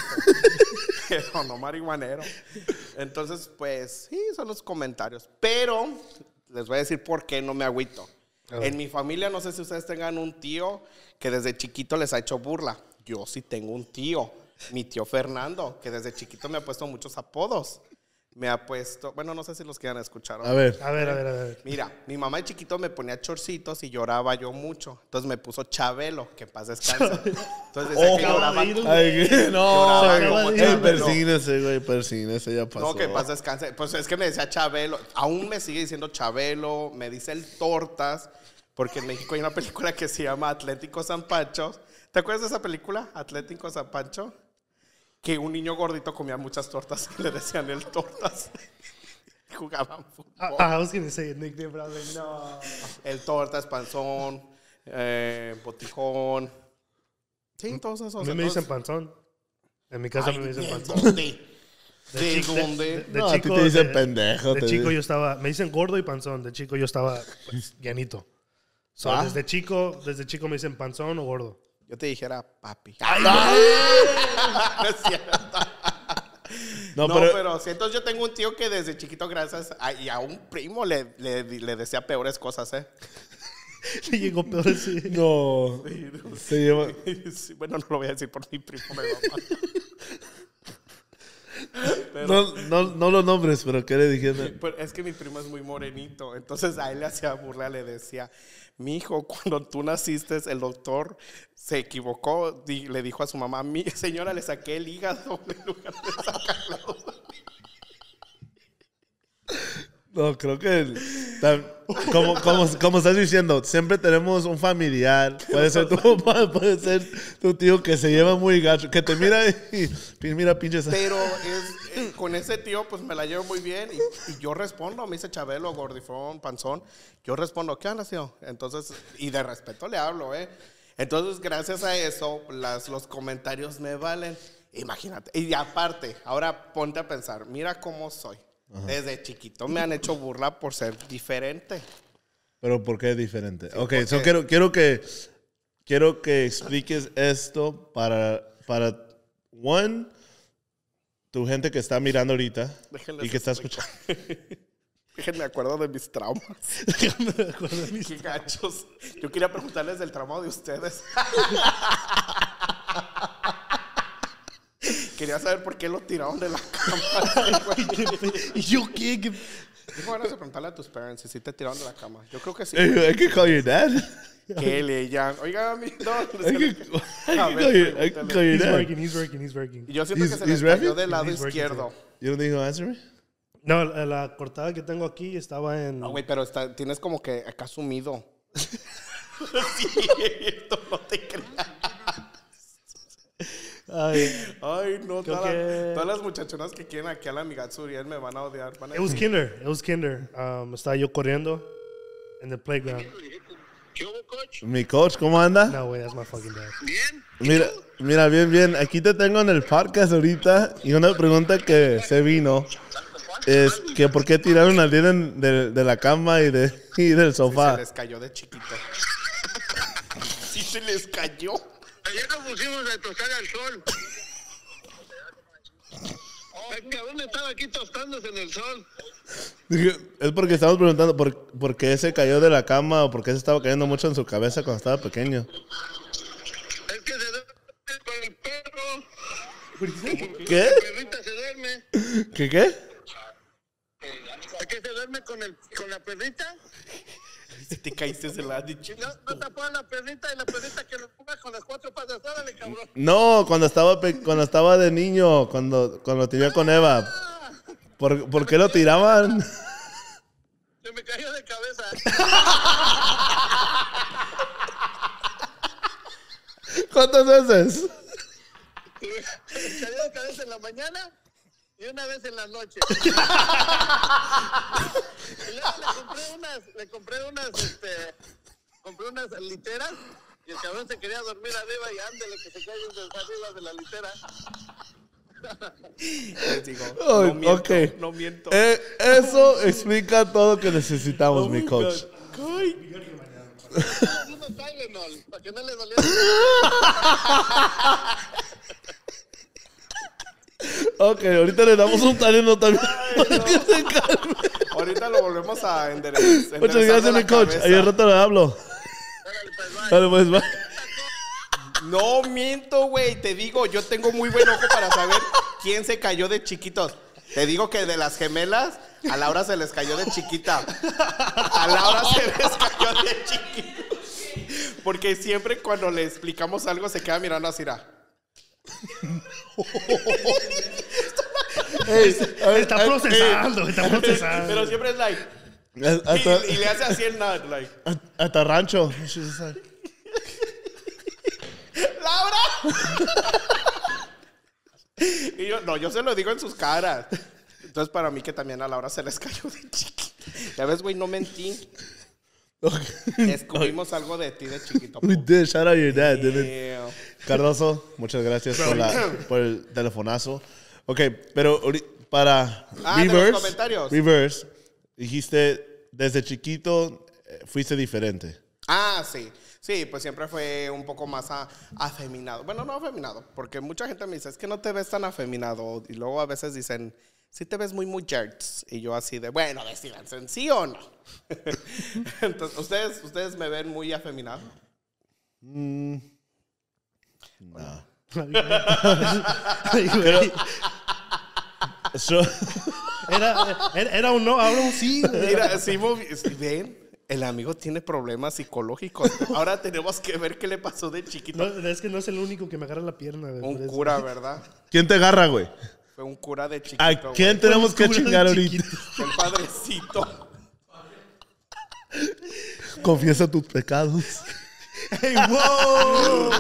pero no marihuanero. Entonces, pues, sí, son los comentarios. Pero les voy a decir por qué no me agüito. En mi familia, no sé si ustedes tengan un tío que desde chiquito les ha hecho burla. Yo sí tengo un tío, mi tío Fernando, que desde chiquito me ha puesto muchos apodos me ha puesto, bueno, no sé si los quieran escuchar. A ver. a ver. A ver, a ver, Mira, mi mamá de chiquito me ponía chorcitos y lloraba yo mucho. Entonces me puso Chabelo, que en paz descansa. Entonces decía oh, lloraba. No, no, ya pasó. No, que paz descanse. Pues es que me decía Chabelo, aún me sigue diciendo Chabelo, me dice el Tortas, porque en México hay una película que se llama Atlético San Pancho. ¿Te acuerdas de esa película? Atlético San Pancho que un niño gordito comía muchas tortas y le decían el tortas. Jugaban fútbol. I, was gonna say no. El tortas, panzón, eh, botijón. Sí, mm. todos esos. A mí me dicen panzón. En mi casa me dicen panzón. De, chico, de, a ti te dicen pendejo. De chico yo estaba, me dicen gordo y panzón. De chico yo estaba pues, llanito. Ah. Desde chico, desde chico me dicen panzón o gordo yo te dijera papi. ¡Ay, no! es No, pero, entonces yo tengo un tío que desde chiquito, gracias, y a un primo le, le, le decía peores cosas, ¿eh? Le llegó peores? No. Sí, no. Se bueno, no lo voy a decir por mi primo, me no, no, no nombres, pero ¿qué le dijeron? es que mi primo es muy morenito, entonces a él le hacía burla, le decía, mi hijo, cuando tú naciste, el doctor se equivocó, y le dijo a su mamá, mi señora, le saqué el hígado en lugar de sacarlo. No, creo que. Como, estás diciendo, siempre tenemos un familiar. Puede ser tu papá, puede ser tu tío que se lleva muy gacho, que te mira y, mira pinches. Pero eh, con ese tío, pues me la llevo muy bien y, yo respondo. Me dice Chabelo, Gordifón, Panzón. Yo respondo, ¿qué onda, tío? Entonces, y de respeto le hablo, ¿eh? Entonces, gracias a eso, las, los comentarios me valen. Imagínate. Y aparte, ahora ponte a pensar, mira cómo soy. Desde chiquito me han hecho burla por ser diferente. Pero ¿por qué diferente? ok, quiero, quiero, que, quiero que expliques esto para, para, one, tu gente que está mirando ahorita y que está escuchando. Déjenme acuerdo de mis traumas. Déjenme de mis Qué Yo quería preguntarles del trauma de ustedes. Quería saber por qué lo tiraron de la cama. ¿Y yo qué? qué? Dijo, preguntarle a tus parents si te tiraron de la cama. Yo creo que sí. ¿Puedo eh, que call your dad. Que le llaman. Oiga, no. Hay que call your dad. He's working, he's working, he's working. yo siento que se le cayó del lado izquierdo. You don't think he'll answer No, la cortada que tengo aquí estaba en. No, güey, pero está, tienes como que acá sumido. sí, esto no te creo. Ay, Ay no, todas, todas, las muchachonas que quieren aquí a la Migatsu me van a odiar. It was kinder, it was kinder. Um, estaba yo corriendo en el playground. coach? Mi coach, ¿cómo anda? No, güey, that's my fucking dad. Bien. Mira, mira, bien, bien. Aquí te tengo en el podcast ahorita y una pregunta que se vino es que por qué tiraron al día de, la cama y, de, y del sofá. se les cayó de chiquito. sí se les cayó. Ayer nos pusimos a tostar al sol. Oh. El cabrón estaba aquí tostándose en el sol. Es porque estamos preguntando por, por, qué se cayó de la cama o por qué se estaba cayendo mucho en su cabeza cuando estaba pequeño. Es que se duerme con el perro. ¿Qué? La perrita se duerme. ¿Qué qué? Es que se duerme con, el, con la perrita. Se te caíste de la dicha. No, no la perrita y la perrita que lo ponga con las cuatro patas. Órale, cabrón. No, cuando estaba, pe- cuando estaba de niño, cuando, cuando lo tiré con Eva. ¿Por, por qué lo tiraban? Se me cayó de cabeza. ¿Cuántas veces? Se me cayó de cabeza en la mañana y una vez en la noche. y luego le compré unas, le compré unas, este, compré unas literas y el cabrón se quería dormir arriba y ándele que se cae desde arriba de la litera. Digo, no miento, eh, eso explica todo lo que necesitamos, mi coach. Para que Ok, ahorita le damos un talento también. Ahorita lo volvemos a enderezar. Muchas gracias, mi coach. Ahí al rato le hablo. pues, pues No miento, güey. Te digo, yo tengo muy buen ojo para saber quién se cayó de chiquitos. Te digo que de las gemelas, a Laura se les cayó de chiquita. A Laura se les cayó de chiquita. Porque siempre cuando le explicamos algo se queda mirando así, ¿ah? está procesando, está procesando. Pero siempre es like. y, le hace así el nut, like. Hasta rancho. ¡Laura! y yo, no, yo se lo digo en sus caras. Entonces, para mí que también a Laura se les cayó de chiquito. Ya ves, güey, no mentí. Descubrimos algo de ti de chiquito. We did. Shout out your dad, Cardoso, muchas gracias por, el telefonazo. Ok, pero para ah, reverse, dijiste, desde chiquito eh, fuiste diferente. Ah, sí. Sí, pues siempre fue un poco más afeminado. Bueno, no afeminado, porque mucha gente me dice, es que no te ves tan afeminado. Y luego a veces dicen, sí te ves muy, muy jerks. Y yo así de, bueno, en ¿sí o no? Entonces, ¿ustedes, ¿ustedes me ven muy afeminado? Mmm... No. Ah. Pero, era, era, era, un no, ahora un sí. Mira, si ven, el amigo tiene problemas psicológicos. Ahora tenemos que ver qué le pasó de chiquito. es que no es el único que me agarra la pierna. ¿verdad? Un cura, ¿verdad? ¿Quién te agarra, güey? Fue un cura de chiquito. quién tenemos que chingar ahorita? El padrecito. Confiesa tus pecados. ¡Ey, wow!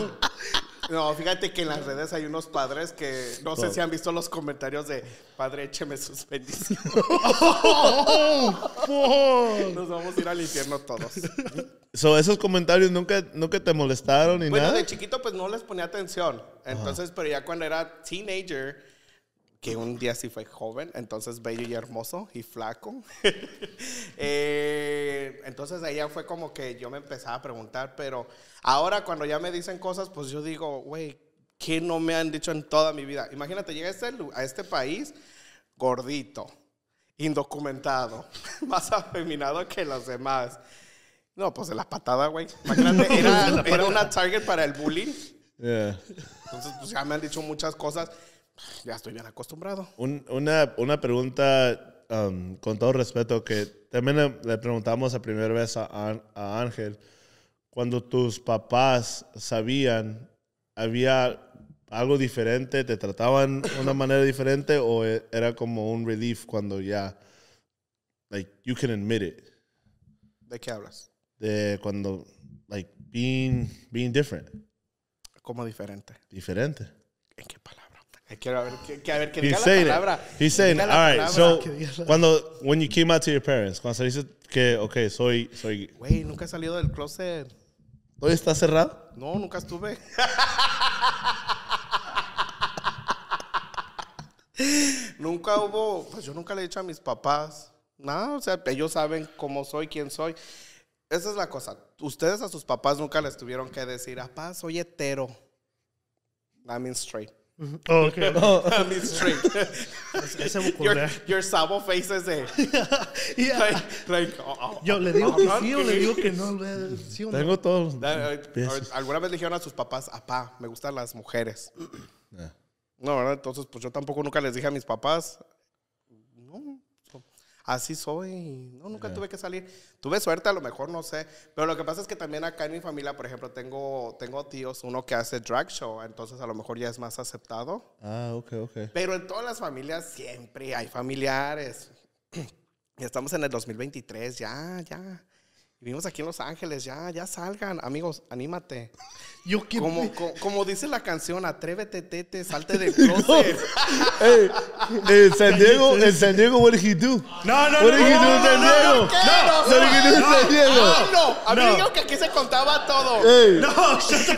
No, fíjate que en las redes hay unos padres que no sé si han visto los comentarios de padre, écheme sus bendiciones. Nos vamos a ir al infierno todos. So, esos comentarios nunca, nunca te molestaron ni nada. Bueno, de chiquito pues no les ponía atención. Entonces, pero ya cuando era teenager que un día sí fue joven, entonces bello y hermoso y flaco. Eh, entonces ahí fue como que yo me empezaba a preguntar, pero ahora cuando ya me dicen cosas, pues yo digo, güey, ¿qué no me han dicho en toda mi vida? Imagínate, llegué a este, a este país gordito, indocumentado, más afeminado que los demás. No, pues de la patada, güey. Imagínate, era, era una target para el bullying. Entonces, pues ya me han dicho muchas cosas ya estoy bien acostumbrado. una, una, pregunta, um, con todo respeto, que también le, preguntamos la primera vez a, Ángel, cuando tus papás sabían, ¿había algo diferente? ¿Te trataban de una manera diferente o e, era como un relief cuando ya, like, you can admit it? ¿De qué hablas? De cuando, like, being, being different. ¿Cómo diferente? Diferente. ¿En qué palabra? Eh, quiero ver que, ver, palabra. all so, cuando, when you came out to your parents, cuando dice que, ok, soy, soy... Güey, nunca he salido del closet. ¿Hoy está cerrado? No, nunca estuve. nunca hubo, pues yo nunca le he dicho a mis papás, nada, o sea, ellos saben cómo soy, quién soy. Esa es la cosa, ustedes a sus papás nunca les tuvieron que decir, papá, soy hetero. I mean straight. Oh, okay. No. mean, straight. your, your face Like, oh, oh, Yo le digo que sí o le digo que no. Tengo todos. Uh, uh, alguna vez le dijeron a sus papás, apá, me gustan las mujeres. Ah. No, ¿verdad? Entonces, pues yo tampoco nunca les dije a mis papás. No, así soy. No, nunca tuve que salir. Tuve suerte, a lo mejor, no sé. Pero lo que pasa es que también acá en mi familia, por ejemplo, tengo, tengo tíos, uno que hace drag show, entonces a lo mejor ya es más aceptado. Ah, ok, ok. Pero en todas las familias siempre hay familiares. ya estamos en el 2023, ya, ya. Vivimos aquí en Los Ángeles, ya, ya salgan, amigos, anímate. como, dice la canción, atrévete, tete, salte de en San Diego, en San Diego, what did he do? No, no, what no, he do no, San Diego? No, no, No, a no no que se contaba todo. No, the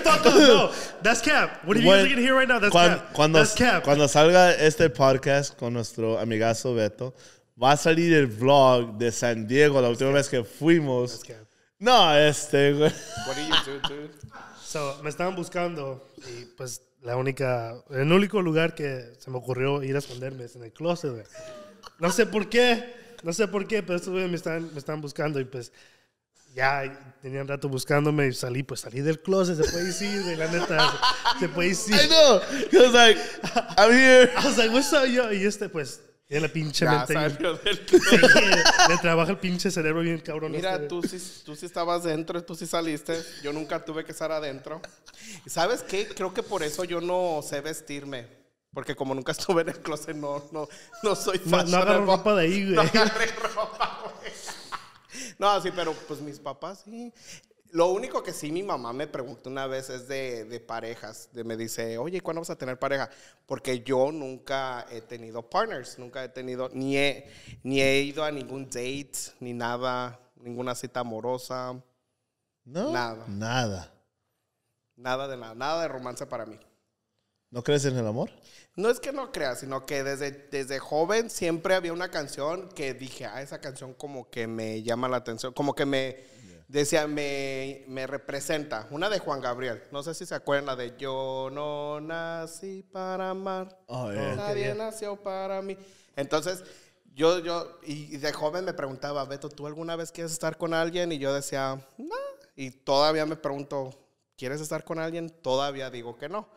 no. That's cap. What are you guys here right now? That's cuando, cap. Cuando, Cuando salga este podcast con nuestro amigazo Beto, va a salir el vlog de San Diego la última vez que fuimos. No, este, güey. What you So, me estaban buscando y pues la única, el único lugar que se me ocurrió ir a esconderme es en el closet, güey. No sé por qué, no sé por qué, pero estos güeyes me están, me están buscando y pues ya tenían rato buscándome y salí, pues salí del closet, se puede decir, de la neta, se, puede decir. I know, I was like, I'm here. I was like, what's up, yo? Y este, pues, tiene pinche ya Del... le trabaja el pinche cerebro bien cabrón. Mira, tú, sí, tú estabas dentro, tú sí saliste. Yo nunca tuve que estar adentro. sabes qué? Creo que por eso yo no sé vestirme. Porque como nunca estuve en el closet, no, no, no soy No, no ropa de ahí, güey. No agarré ropa, güey. No, sí, pero pues mis papás sí. Lo único que sí mi mamá me preguntó una vez es de, parejas. me dice, oye, ¿cuándo vas a tener pareja? Porque yo nunca he tenido partners, nunca he tenido, ni he, ni he ido a ningún date, ni nada, ninguna cita amorosa. No. Nada. Nada. Nada de nada, nada de romance para mí. ¿No crees en el amor? No es que no crea, sino que desde, desde joven siempre había una canción que dije, ah, esa canción como que me llama la atención, como que me decía, me, me, representa. Una de Juan Gabriel. No sé si se acuerdan de Yo no nací para amar. Oh, nadie nació para mí. Entonces, yo, yo, y de joven me preguntaba, Beto, ¿tú alguna vez quieres estar con alguien? Y yo decía, no. Y todavía me pregunto, ¿quieres estar con alguien? Todavía digo que no.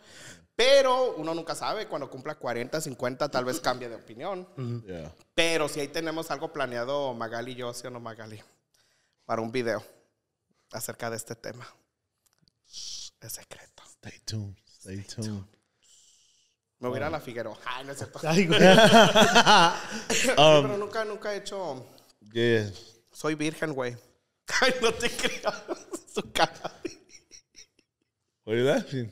Pero uno nunca sabe, cuando cumpla 40, 50, tal vez cambie de opinión. Pero si ahí tenemos algo planeado, Magali y yo, ¿sí o no, Magali? Para un video acerca de este tema. es secreto. Stay tuned. Stay, tuned. Me voy a la Figueroa. Ay, ah, no es cierto. Ay, güey. Um, pero nunca, nunca he hecho. Yeah. Soy virgen, güey. Ay, no te creas. Su cara. What are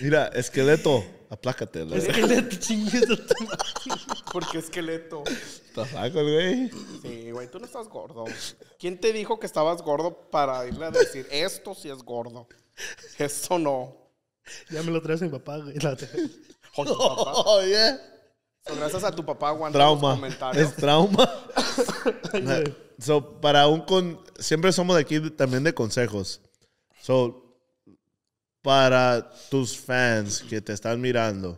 Mira, esqueleto. Aplácate, la Esqueleto, chingues Porque esqueleto. Estás saco güey. Sí, güey, tú no estás gordo. ¿Quién te dijo que estabas gordo para irle a decir esto si es gordo? Esto no. Ya me lo traes mi papá, güey. La Oh, yeah. gracias a tu papá, Juan. Trauma. Es trauma. so, para un con. Siempre somos de aquí también de consejos. So, para tus fans que te están mirando,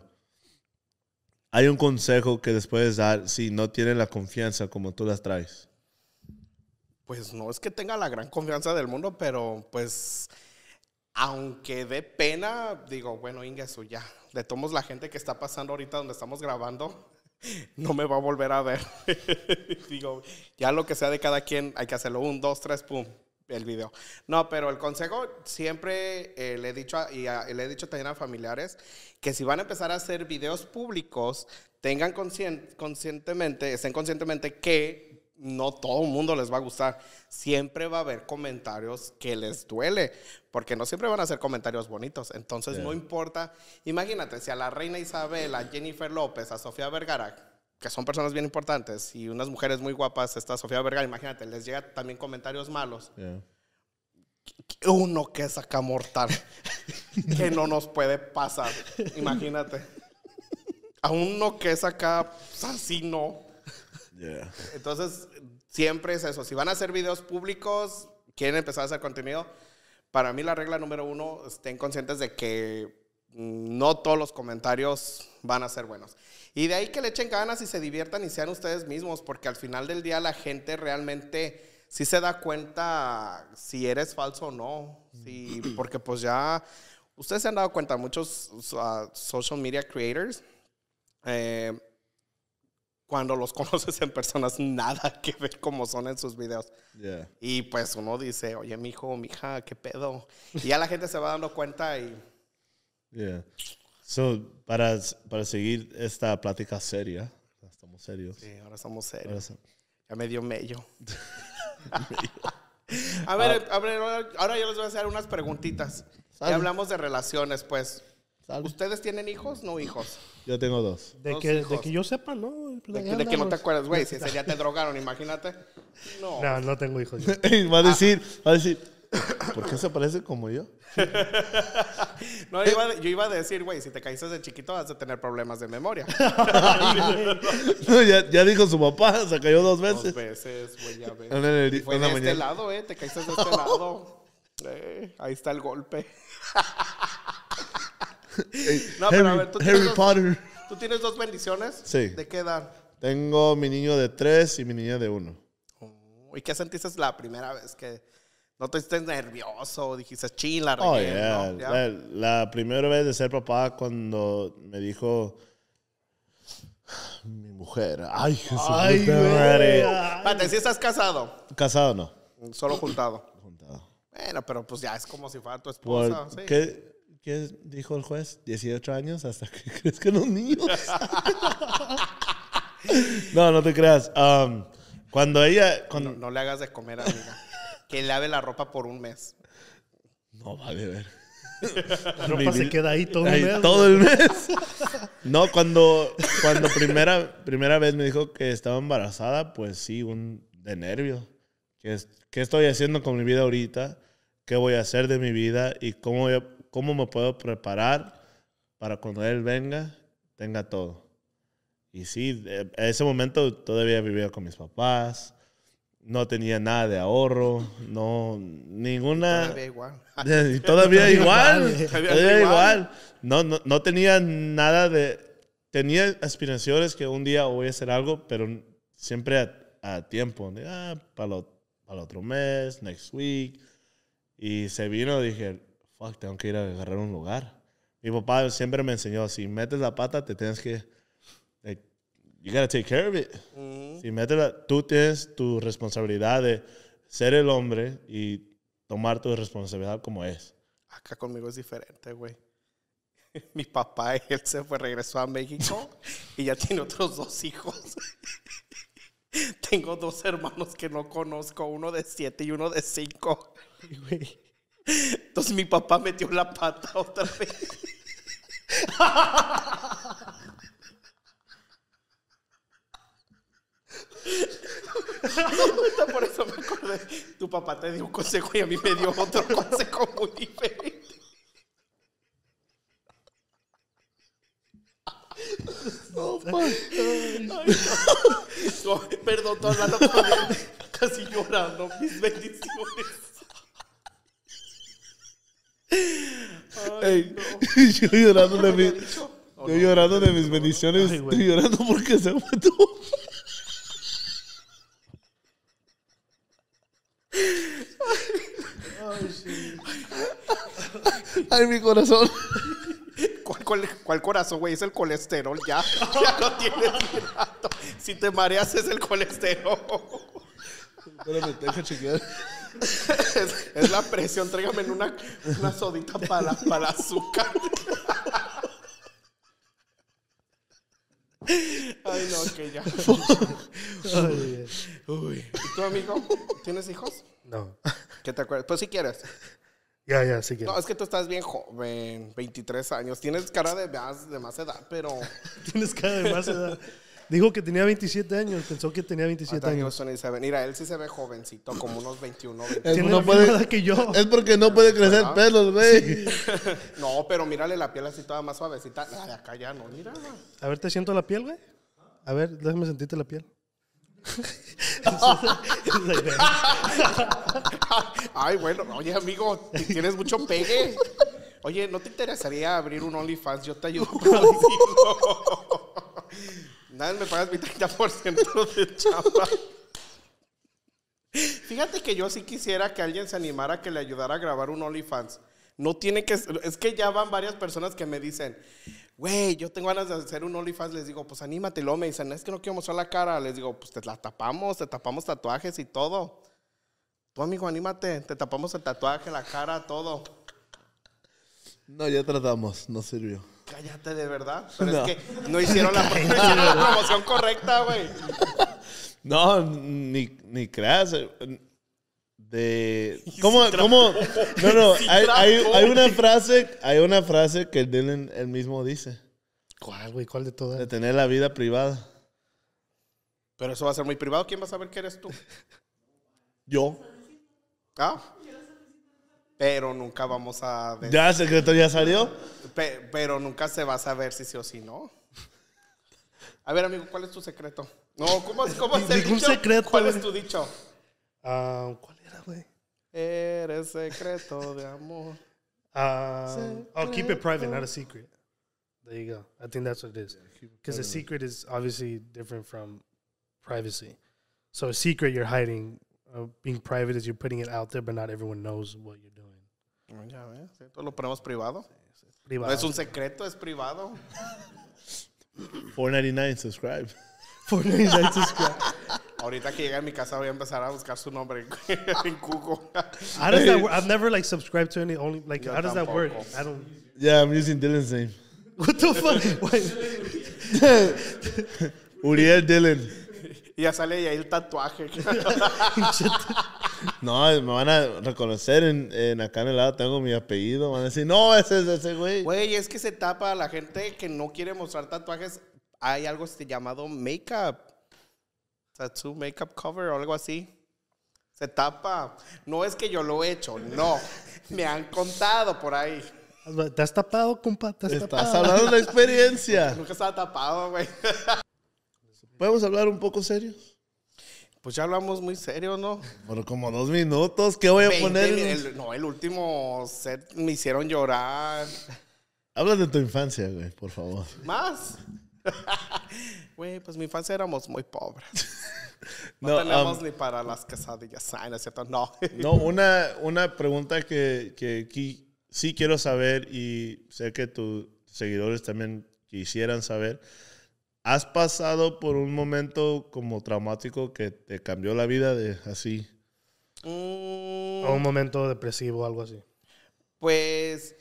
hay un consejo que les puedes dar si no tienen la confianza como tú las traes. Pues no es que tenga la gran confianza del mundo, pero pues aunque dé pena, digo, bueno, eso ya, De tomos la gente que está pasando ahorita donde estamos grabando, no me va a volver a ver. digo, ya lo que sea de cada quien, hay que hacerlo, un, dos, tres, pum el video. No, pero el consejo siempre eh, le he dicho y le he dicho también a familiares que si van a empezar a hacer videos públicos, tengan conscientemente, estén conscientemente que no todo el mundo les va a gustar. Siempre va a haber comentarios que les duele, porque no siempre van a ser comentarios bonitos. Entonces, no importa. Imagínate, si a la reina Isabel, a Jennifer López, a Sofía Vergara, que son personas bien importantes y unas mujeres muy guapas, está Sofía Vergara, imagínate, les llega también comentarios malos. Uno que es acá mortal, que no nos puede pasar, imagínate. A uno que es acá asesino. Entonces, siempre es eso. Si van a hacer videos públicos, quieren empezar a hacer contenido, para mí la regla número uno, estén conscientes de que no todos los comentarios van a ser buenos. Y de ahí que le echen ganas y se diviertan y sean ustedes mismos, porque al final del día la gente realmente sí se da cuenta si eres falso o no. Sí, porque pues ya ustedes se han dado cuenta, muchos social media creators, eh, cuando los conoces en personas, nada que ver como son en sus videos. Y pues uno dice, oye, mi hijo, mi hija, qué pedo. Y ya la gente se va dando cuenta y... So, para, para seguir esta plática seria, estamos serios. Sí, ahora estamos serios. Ya me dio a, ver, ah. ahora yo les voy a hacer unas preguntitas. Ya hablamos de relaciones, pues. ¿Ustedes tienen hijos? No hijos. Yo tengo dos. De, que, yo sepa, ¿no? De, que no te acuerdas, güey. Si ese te drogaron, imagínate. No. No, no tengo hijos. va, a decir, va a decir, ¿Por qué se parece como yo? no, yo iba, a decir, güey, si te caíste de chiquito vas a tener problemas de memoria. ya, dijo su papá, se cayó dos veces. Dos veces, güey, ya ves. fue de este lado, eh, te caíste de este lado. Eh, ahí está el golpe. Harry, Potter. ¿Tú tienes dos bendiciones? Sí. ¿De qué edad? Tengo mi niño de tres y mi niña de uno. Oh, ¿Y qué sentiste la primera vez que no te estés nervioso, dijiste, chila, La, primera vez de ser papá, cuando me dijo mi mujer, ay, Jesús, ay, si estás casado. Casado no. Solo juntado. juntado. Bueno, pero pues ya es como si fuera tu esposa. ¿Qué, dijo el juez? 18 años hasta que crezcan los niños. no, no te creas. Um, cuando ella. Cuando... No, le hagas de comer, a hija que lave la ropa por un mes. No vale ver. La ropa se queda ahí todo el mes. Todo el mes. No, cuando, cuando primera, primera vez me dijo que estaba embarazada, pues sí, un de nervio. ¿Qué, estoy haciendo con mi vida ahorita? ¿Qué voy a hacer de mi vida? ¿Y cómo, cómo me puedo preparar para cuando él venga, tenga todo? Y sí, en ese momento todavía vivía con mis papás no tenía nada de ahorro, no, ninguna... Todavía igual. Todavía, igual, No, no, tenía nada de... Tenía aspiraciones que un día voy a hacer algo, pero siempre a, tiempo. Ah, para, lo, para otro mes, next week. Y se vino, dije, fuck, tengo que ir a agarrar un lugar. Mi papá siempre me enseñó, si metes la pata, te tienes que you gotta take care of it. Mm-hmm. tú tienes tu responsabilidad de ser el hombre y tomar tu responsabilidad como es. Acá conmigo es diferente, güey. Mi papá, él se fue, regresó a México y ya tiene otros dos hijos. Tengo dos hermanos que no conozco, uno de siete y uno de cinco. Entonces mi papá metió la pata otra vez. Por eso me acordé. Tu papá te dio un consejo y a mí me dio otro consejo muy diferente. no. No, perdón, tú hablando casi llorando. Mis bendiciones. Ay, Yo llorando de mis. llorando de mis bendiciones. estoy llorando porque se fue tu Ay, mi corazón. ¿Cuál, corazón, güey? Es el colesterol, ya. Ya lo tienes tirado. Si te mareas, es el colesterol. Es, la presión. Tráigame una, una sodita para, para el azúcar. Ay, no, que ya. uy. ¿Y tú, amigo? ¿Tienes hijos? No. ¿Qué te acuerdas? Pues si quieres. Ya, ya, si quieres No, es que tú estás bien joven, 23 años. Tienes cara de más, de más edad, pero. Tienes cara de más edad. Dijo que tenía 27 años, pensó que tenía 27 años. Mira, él sí se ve jovencito, como unos 21, no que yo. Es porque no puede crecer pelos, güey. no, pero mírale la piel así toda más suavecita. La de acá ya no, mira. A ver, te siento la piel, güey. A ver, déjame sentirte la piel. Ay, bueno, oye, amigo, tienes mucho pegue. Oye, ¿no te interesaría abrir un OnlyFans? Yo te ayudo. Nadie me pagas mi 30% de chapa. Fíjate que yo sí quisiera que alguien se animara a que le ayudara a grabar un OnlyFans. No tiene que. ser. Es que ya van varias personas que me dicen, güey, yo tengo ganas de hacer un OnlyFans. Les digo, pues anímate. Luego me dicen, es que no quiero mostrar la cara. Les digo, pues te la tapamos, te tapamos tatuajes y todo. Tú, amigo, anímate. Te tapamos el tatuaje, la cara, todo. No, ya tratamos. No sirvió. Cállate de verdad. Pero es que no hicieron la, promoción correcta, güey. No, ni, ni creas de cómo cómo no no hay, una frase hay una frase que Dylan él mismo dice cuál güey cuál de todas de tener la vida privada pero eso va a ser muy privado quién va a saber que eres tú yo ah pero nunca vamos a ver. ya secreto ya salió pero nunca se va a saber si sí o si no a ver amigo cuál es tu secreto no cómo cómo es el dicho? secreto cuál es tu dicho ah, Eres secreto de amor. oh, keep it private, not a secret. There you go. I think that's what it is. Because yeah, a secret is obviously different from privacy. So a secret you're hiding. Uh, being private is you're putting it out there, but not everyone knows what you're doing. Mm, ya ves, esto lo ponemos privado. privado. No es un secreto, es privado. 499 subscribe. 499 subscribe. Ahorita que llegue a mi casa voy a empezar a buscar su nombre en, Google. How does that work? I've never like subscribed to any only like how does that work? I don't. Yeah, I'm using Dylan's name. What the fuck? Uriel Dylan. Y ya sale ahí el tatuaje. No, me van a reconocer en, en acá en el lado. Tengo mi apellido. Van a decir, no, ese es ese güey. Güey, es que se tapa a la gente que no quiere mostrar tatuajes. Hay algo este llamado make-up tattoo makeup cover o algo así. Se tapa. No es que yo lo he hecho, no. Me han contado por ahí. Te has tapado, compa. Te has Estás hablando de la experiencia. Nunca estaba tapado, güey. ¿Podemos hablar un poco serio? Pues ya hablamos muy serio, ¿no? Bueno, como dos minutos. ¿Qué voy a poner? no, el último set me hicieron llorar. Habla de tu infancia, güey, por favor. ¿Más? Güey, pues mi infancia éramos muy pobres. No, tenemos um, ni para las quesadillas. no cierto, no. no, una, una pregunta que, que, sí quiero saber y sé que tus seguidores también quisieran saber. ¿Has pasado por un momento como traumático que te cambió la vida de así? Mm. O un momento depresivo, algo así. Pues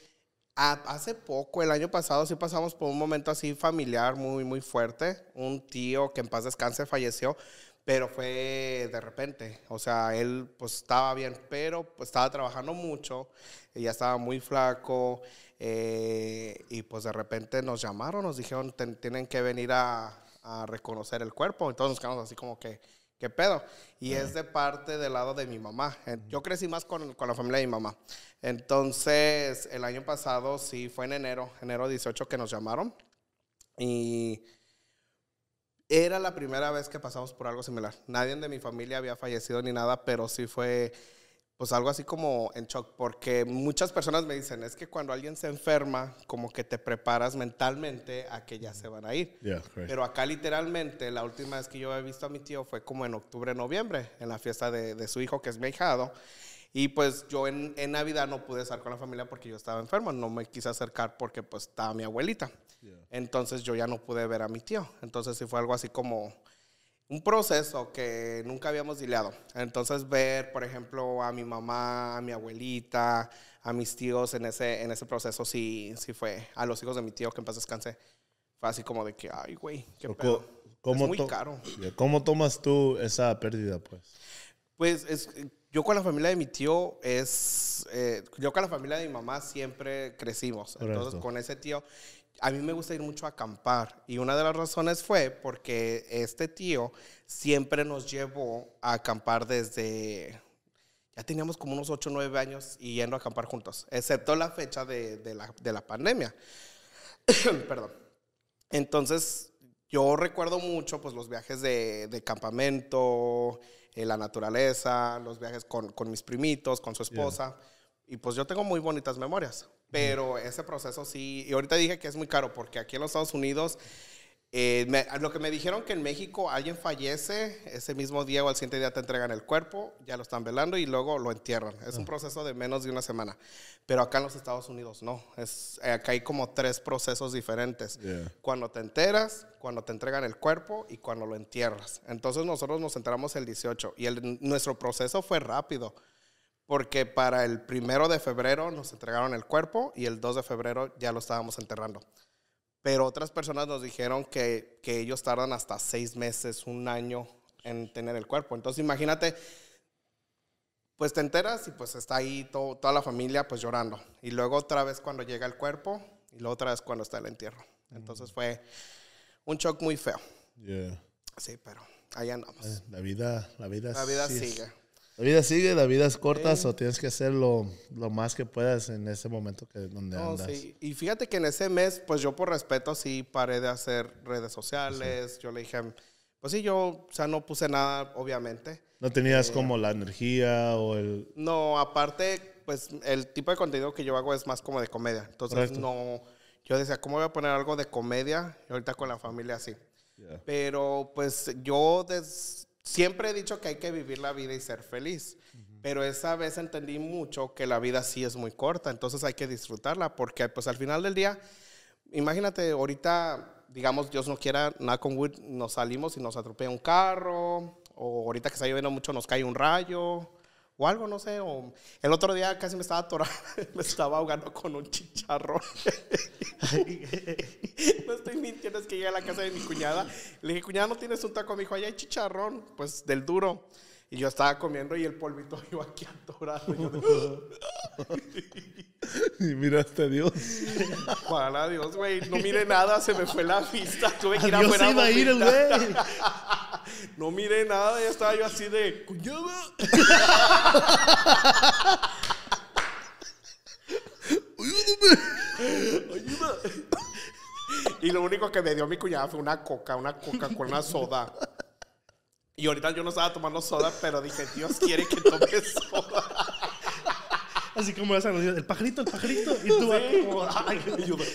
hace poco, el año pasado, sí pasamos por un momento así familiar muy, muy fuerte. Un tío que en paz descanse falleció, pero fue de repente. O sea, él pues estaba bien, pero pues, estaba trabajando mucho, ya estaba muy flaco. Eh, y pues de repente nos llamaron, nos dijeron, tienen que venir a, a reconocer el cuerpo. Entonces nos quedamos así como que ¿qué pedo? Y es de parte del lado de mi mamá. Yo crecí más con, la familia de mi mamá. Entonces, el año pasado, sí, fue en enero, enero 18 que nos llamaron. Y era la primera vez que pasamos por algo similar. Nadie de mi familia había fallecido ni nada, pero sí fue pues algo así como en shock, porque muchas personas me dicen, es que cuando alguien se enferma, como que te preparas mentalmente a que ya se van a ir. Pero acá literalmente, la última vez que yo he visto a mi tío fue como en octubre, noviembre, en la fiesta de, su hijo, que es mi hijado. Y pues yo en, Navidad no pude estar con la familia porque yo estaba enfermo, no me quise acercar porque pues estaba mi abuelita. Entonces yo ya no pude ver a mi tío. Entonces sí fue algo así como un proceso que nunca habíamos dileado. Entonces ver, por ejemplo, a mi mamá, a mi abuelita, a mis tíos en ese, en ese proceso sí, sí fue, a los hijos de mi tío que en a descanse, fue así como de que, ay, güey, qué pedo. ¿Cómo es muy caro. ¿Cómo tomas tú esa pérdida, pues? Pues yo con la familia de mi tío es, eh, yo con la familia de mi mamá siempre crecimos. Entonces con ese tío a mí me gusta ir mucho a acampar y una de las razones fue porque este tío siempre nos llevó a acampar desde, ya teníamos como unos 8 o 9 años y yendo a acampar juntos, excepto la fecha de, la, pandemia. Perdón. Entonces, yo recuerdo mucho pues los viajes de, campamento, eh, la naturaleza, los viajes con, mis primitos, con su esposa. Y pues yo tengo muy bonitas memorias. Pero ese proceso sí, y ahorita dije que es muy caro porque aquí en los Estados Unidos, eh, lo que me dijeron que en México alguien fallece, ese mismo día o al siguiente día te entregan el cuerpo, ya lo están velando y luego lo entierran. Es un ah. proceso de menos de una semana. Pero acá en los Estados Unidos no, es, eh, acá hay como tres procesos diferentes. Cuando te enteras, cuando te entregan el cuerpo y cuando lo entierras. Entonces nosotros nos enteramos el 18 y nuestro proceso fue rápido porque para el primero de febrero nos entregaron el cuerpo y el 2 de febrero ya lo estábamos enterrando. Pero otras personas nos dijeron que, que ellos tardan hasta seis meses, un año en tener el cuerpo. Entonces imagínate, pues te enteras y pues está ahí toda la familia pues llorando. Y luego otra vez cuando llega el cuerpo y luego otra vez cuando está el entierro. Entonces fue un shock muy feo. Sí, pero ahí andamos. Eh, la vida, la vida, la vida sigue. La vida sigue, la vida es corta, o tienes que hacer lo, lo, más que puedas en ese momento que donde andas. Y fíjate que en ese mes, pues yo por respeto sí paré de hacer redes sociales. Yo le dije, pues sí, yo, o sea, no puse nada, obviamente. ¿No tenías eh, como la energía o el...? No, aparte, pues el tipo de contenido que yo hago es más como de comedia. Entonces no... Yo decía, ¿cómo voy a poner algo de comedia? Y ahorita con la familia así. Pero pues yo des, Siempre he dicho que hay que vivir la vida y ser feliz, pero esa vez entendí mucho que la vida sí es muy corta, entonces hay que disfrutarla porque pues al final del día, imagínate ahorita, digamos, Dios no quiera, nada con Wood, nos salimos y nos atropella un carro, o ahorita que está lloviendo mucho nos cae un rayo, o algo, no sé. O el otro día casi me estaba atorando, me estaba ahogando con un chicharrón. no estoy mintiendo, es que llegué a la casa de mi cuñada. Le dije, cuñada, ¿no tienes un taco? Me dijo, allá hay chicharrón, pues del duro. Y yo estaba comiendo y el polvito iba aquí atorado. Y, yo y miraste a Dios. Para Dios, güey. No mire nada, se me fue la vista. Tuve que ir a ir, güey. No miré nada, ya estaba yo así de. ¡Cuñada! Ayúdame. Ayúdame. Y lo único que me dio mi cuñada fue una coca, una coca con una soda. Y ahorita yo no estaba tomando soda, pero dije, Dios quiere que tome soda. Así como esa el pajarito, el pajarito. Y tú, como, ay, ayúdame.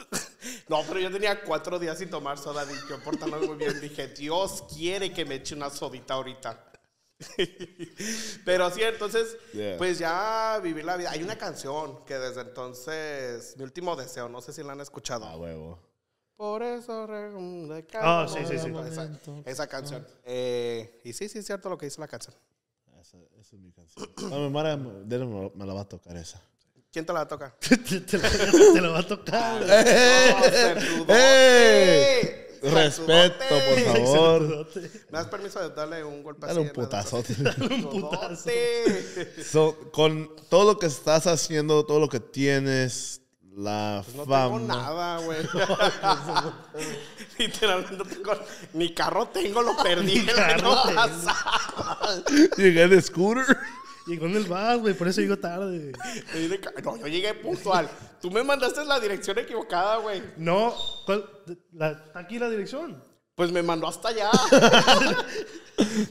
No, pero yo tenía cuatro días sin tomar soda, yo portarlo muy bien. Dije, Dios quiere que me eche una sodita ahorita. pero sí, entonces, pues ya vivir la vida. Hay una canción que desde entonces, mi último deseo, no sé si la han escuchado. Ah, huevo. Por eso de ah, sí, sí, sí. Esa, canción. Eh, y sí, sí, es cierto lo que dice la canción. Esa, es mi canción. La mi madre él me la va a tocar esa. ¿Quién te la toca? te, la, te la va a tocar. ¡Eh! Respeto, por favor. ¿Me das permiso de darle un golpe Dale un putazote. Dale un putazo. so, con todo lo que estás haciendo, todo lo que tienes, la fama. Pues no tengo nada, güey. Literalmente tengo. Ni carro tengo, lo perdí. Llegué de scooter. Llegó en el güey, por eso llego tarde. No, yo llegué puntual. Tú me mandaste la dirección equivocada, güey. No, aquí la dirección. Pues me mandó hasta allá.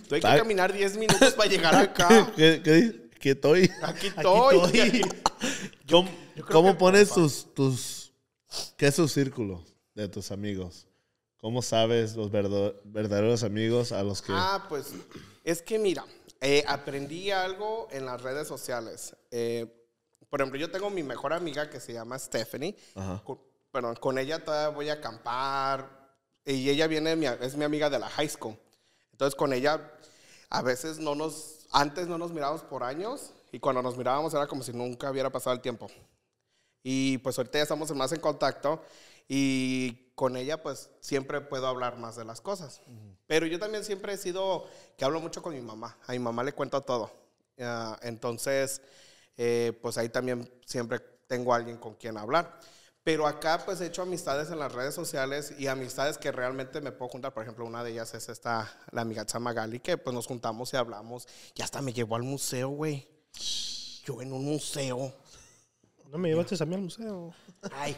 Tuve que caminar 10 minutos para llegar acá. ¿Qué, qué, estoy? Aquí estoy. Aquí estoy. ¿Cómo, pones tus, tus. ¿Qué es tu círculo de tus amigos? ¿Cómo sabes los verdaderos amigos a los que.? Ah, pues. Es que mira. Eh, aprendí algo en las redes sociales. Eh, por ejemplo, yo tengo mi mejor amiga que se llama Stephanie. pero Con, ella todavía voy a acampar. Y ella viene, es mi amiga de la high school. Entonces, con ella, a veces no nos. Antes no nos mirábamos por años. Y cuando nos mirábamos era como si nunca hubiera pasado el tiempo. Y pues ahorita ya estamos más en contacto. Y con ella pues siempre puedo hablar más de las cosas. Pero yo también siempre he sido que hablo mucho con mi mamá. A mi mamá le cuento todo. Ah, entonces, eh, pues ahí también siempre tengo alguien con quien hablar. Pero acá pues he hecho amistades en las redes sociales y amistades que realmente me puedo juntar. Por ejemplo, una de ellas es esta, la amiga Chamagali, que pues nos juntamos y hablamos. Y hasta me llevó al museo, güey. Yo en un museo. No me llevaste a mí al museo. Ay,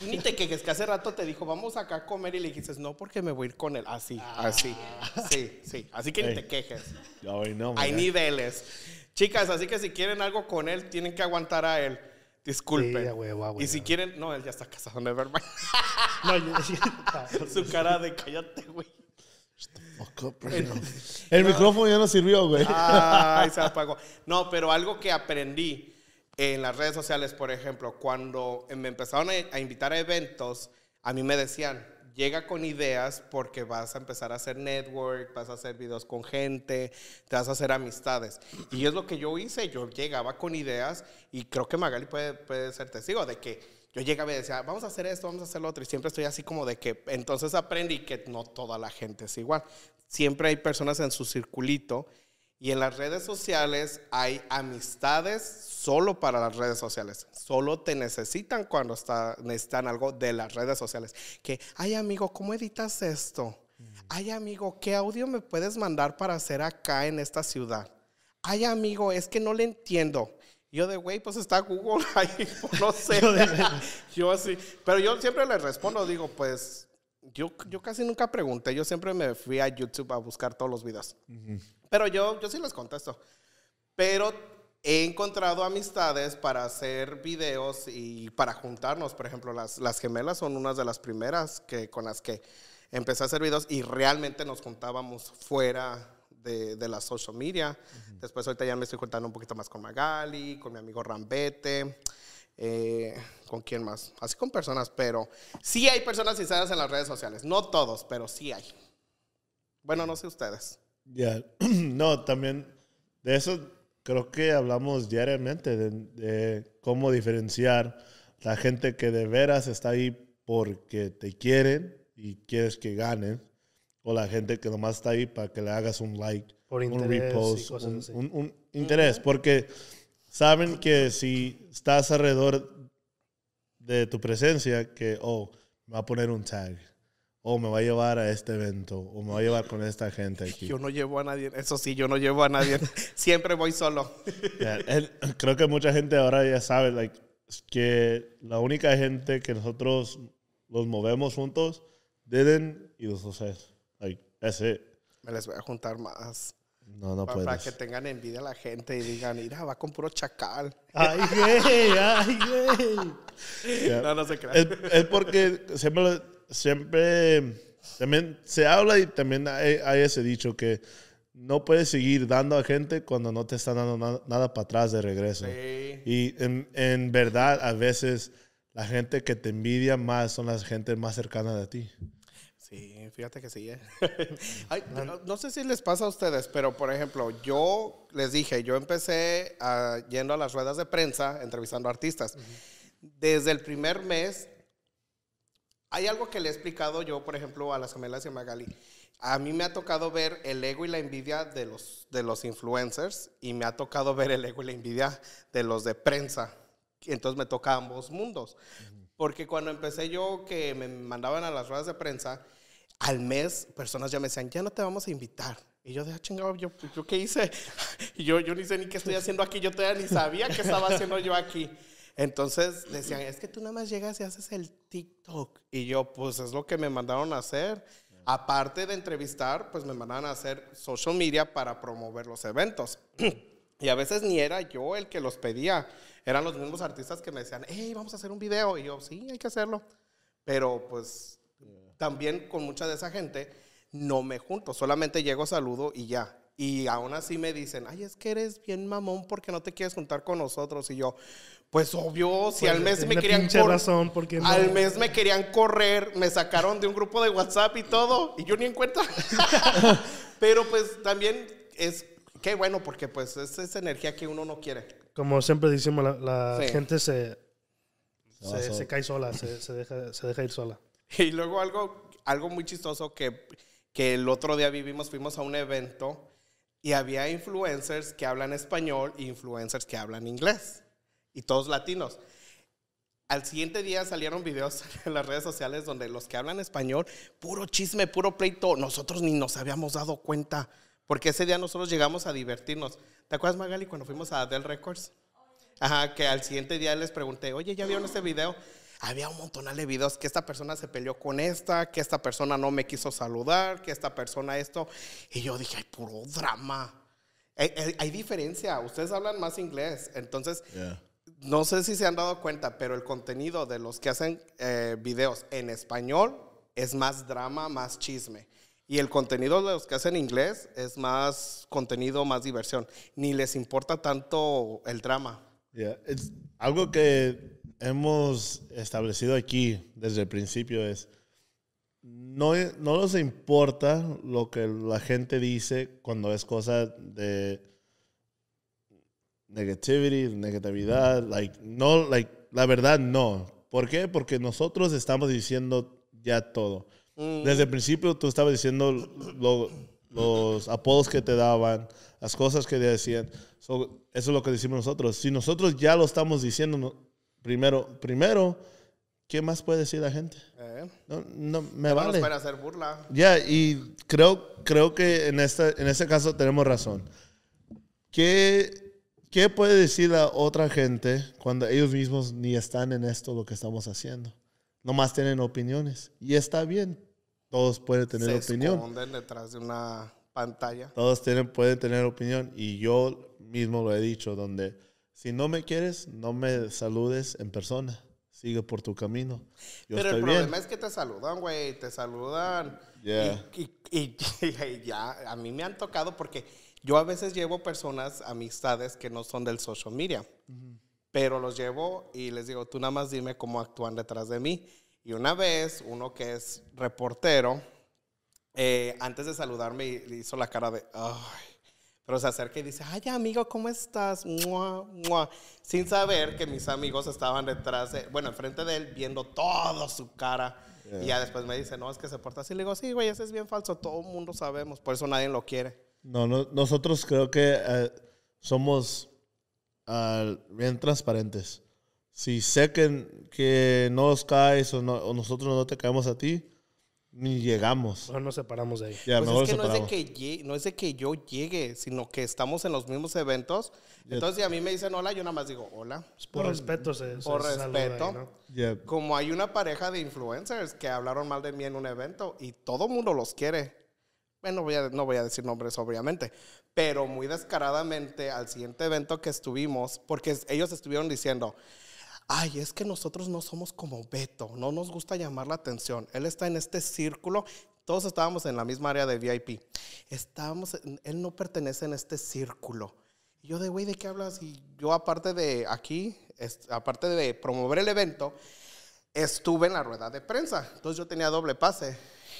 ni te quejes, que hace rato te dijo, vamos acá a comer y le dijiste, no, porque me voy a ir con él. Así, ah. así, sí, sí. Así que ni te quejes. No, Hay niveles. Chicas, así que si quieren algo con él, tienen que aguantar a él. Disculpe. y si quieren, no, él ya está casado, nevermind. No, yo, Su cara de cállate, güey. El, micrófono ya no sirvió, güey. Ay, se apagó. No, pero algo que aprendí en las redes sociales, por ejemplo, cuando me empezaron a invitar a eventos, a mí me decían, llega con ideas porque vas a empezar a hacer network, vas a hacer videos con gente, te vas a hacer amistades. Y es lo que yo hice, yo llegaba con ideas y creo que Magali puede, ser testigo de que yo llegaba y decía, vamos a hacer esto, vamos a hacer lo otro, y siempre estoy así como de que, entonces aprendí que no toda la gente es igual. Siempre hay personas en su circulito y en las redes sociales hay amistades solo para las redes sociales. Solo te necesitan cuando están necesitan algo de las redes sociales. Que, ay amigo, ¿cómo editas esto? Ay amigo, ¿qué audio me puedes mandar para hacer acá en esta ciudad? Ay amigo, es que no le entiendo. Yo de, güey, pues está Google ahí, pues no sé. yo así. Pero yo siempre le respondo, digo, pues yo, yo casi nunca pregunté, yo siempre me fui a YouTube a buscar todos los videos. Pero yo, yo sí les contesto. Pero he encontrado amistades para hacer videos y para juntarnos. Por ejemplo, las, las gemelas son unas de las primeras que, con las que empecé a hacer videos y realmente nos juntábamos fuera de, de la social media. Después ahorita ya me estoy juntando un poquito más con Magali, con mi amigo Rambete. Eh, ¿Con quién más? Así con personas, pero sí hay personas sinceras en las redes sociales. No todos, pero sí hay. Bueno, no sé ustedes. Ya, no, también de eso creo que hablamos diariamente, de, cómo diferenciar la gente que de veras está ahí porque te quieren y quieres que ganen, o la gente que nomás está ahí para que le hagas un like, un repost, un, interés, porque saben que si estás alrededor de tu presencia, que, oh, me va a poner un tag, o oh, me va a llevar a este evento, o me va a llevar con esta gente aquí. Yo no llevo a nadie, eso sí, yo no llevo a nadie, siempre voy solo. creo que mucha gente ahora ya sabe like, que la única gente que nosotros los movemos juntos, Deden y los José. Like, that's it. Me les voy a juntar más. No, no para, puedes. Para que tengan envidia la gente y digan, mira, va con puro chacal. Ay, güey, ay, güey. No, no se crean. Es, porque siempre, siempre, también se habla y también hay, ese dicho que no puedes seguir dando a gente cuando no te están dando nada, para atrás de regreso. Y en, verdad, a veces la gente que te envidia más son las gente más cercanas a ti fíjate que sí, ¿eh? no, sé si les pasa a ustedes, pero por ejemplo, yo les dije, yo empecé ah, yendo a las ruedas de prensa, entrevistando artistas. Desde el primer mes, hay algo que le he explicado yo, por ejemplo, a las gemelas y a Magali. A mí me ha tocado ver el ego y la envidia de los, de los influencers y me ha tocado ver el ego y la envidia de los de prensa. Entonces me toca ambos mundos. Porque cuando empecé yo, que me mandaban a las ruedas de prensa, al mes personas ya me decían, ya no te vamos a invitar. Y yo de, ah, chingado, yo, pues, qué hice. Y yo, yo ni sé ni qué estoy haciendo aquí, yo todavía ni sabía qué estaba haciendo yo aquí. Entonces decían, es que tú nada más llegas y haces el TikTok. Y yo, pues es lo que me mandaron a hacer. Aparte de entrevistar, pues me mandaron a hacer social media para promover los eventos. y a veces ni era yo el que los pedía. Eran los mismos artistas que me decían, hey, vamos a hacer un video. Y yo, sí, hay que hacerlo. Pero pues también con mucha de esa gente no me junto, solamente llego, saludo y ya. Y aún así me dicen, ay, es que eres bien mamón porque no te quieres juntar con nosotros. Y yo, pues obvio, si pues al mes me querían Al mes me querían correr, me sacaron de un grupo de WhatsApp y todo, y yo ni en cuenta. Pero pues también es qué bueno, porque pues es esa energía que uno no quiere. Como siempre decimos, la, gente se, se, cae sola, se deja ir sola. Y luego algo, algo muy chistoso que, que el otro día vivimos, fuimos a un evento y había influencers que hablan español y e influencers que hablan inglés. Y todos latinos. Al siguiente día salieron videos en las redes sociales donde los que hablan español, puro chisme, puro pleito, nosotros ni nos habíamos dado cuenta, porque ese día nosotros llegamos a divertirnos. ¿Te acuerdas, Magali, cuando fuimos a Del Records? Ajá, que al siguiente día les pregunté, oye, ¿ya vieron este video? había un montón de videos que esta persona se peleó con esta, que esta persona no me quiso saludar, que esta persona esto. Y yo dije, ay, puro drama. Hay, diferencia, ustedes hablan más inglés. Entonces, no sé si se han dado cuenta, pero el contenido de los que hacen eh, videos en español es más drama, más chisme. Y el contenido de los que hacen inglés es más contenido, más diversión. Ni les importa tanto el drama. es algo que hemos establecido aquí desde el principio es, no, no nos importa lo que la gente dice cuando es cosa de negatividad, like, no, like, la verdad no. ¿Por qué? Porque nosotros estamos diciendo ya todo. Mm. Desde el principio tú estabas diciendo los apodos que te daban, las cosas que decían. eso es lo que decimos nosotros. Si nosotros ya lo estamos diciendo, Primero, primero, ¿qué más puede decir la gente? Eh. no, no, me vale. hacer burla. Ya, y creo, creo que en este, en este caso tenemos razón. ¿Qué, ¿Qué puede decir la otra gente cuando ellos mismos ni están en esto lo que estamos haciendo? Nomás tienen opiniones. Y está bien, todos pueden tener Se opinión. Se detrás de una pantalla. Todos tienen, pueden tener opinión. Y yo mismo lo he dicho, donde si no me quieres, no me saludes en persona. Sigue por tu camino. Pero el problema es que te saludan, güey. Te saludan. Y, ya, a mí me han tocado porque yo a veces llevo personas, amistades que no son del social media. Pero los llevo y les digo, tú nada más dime cómo actúan detrás de mí. Y una vez, uno que es reportero, eh, antes de saludarme hizo la cara de, ay, pero se acerca y dice, ay amigo, ¿cómo estás? Sin saber que mis amigos estaban detrás, bueno, enfrente de él, viendo toda su cara. Y ya después me dice, no, es que se porta así. Le digo, sí, güey, ese es bien falso, todo el mundo sabemos, por eso nadie lo quiere. No, no nosotros creo que eh, somos ah, bien transparentes. Si sé que, que no os caes o nosotros no te caemos a ti, ni llegamos. No nos separamos de ahí. Pues es que no es, de que no es, de que yo llegue, sino que estamos en los mismos eventos. Entonces, si a mí me dicen hola, yo nada más digo hola. Pues por, respeto, se, Por respeto. Como hay una pareja de influencers que hablaron mal de mí en un evento y todo mundo los quiere. Bueno, voy no voy a decir nombres, obviamente, pero muy descaradamente al siguiente evento que estuvimos, porque ellos estuvieron diciendo, ay, es que nosotros no somos como Beto, no nos gusta llamar la atención. Él está en este círculo, todos estábamos en la misma área de VIP. Estábamos, él no pertenece en este círculo. yo de, güey, ¿de qué hablas? Y yo aparte de aquí, aparte de promover el evento, estuve en la rueda de prensa. Entonces yo tenía doble pase.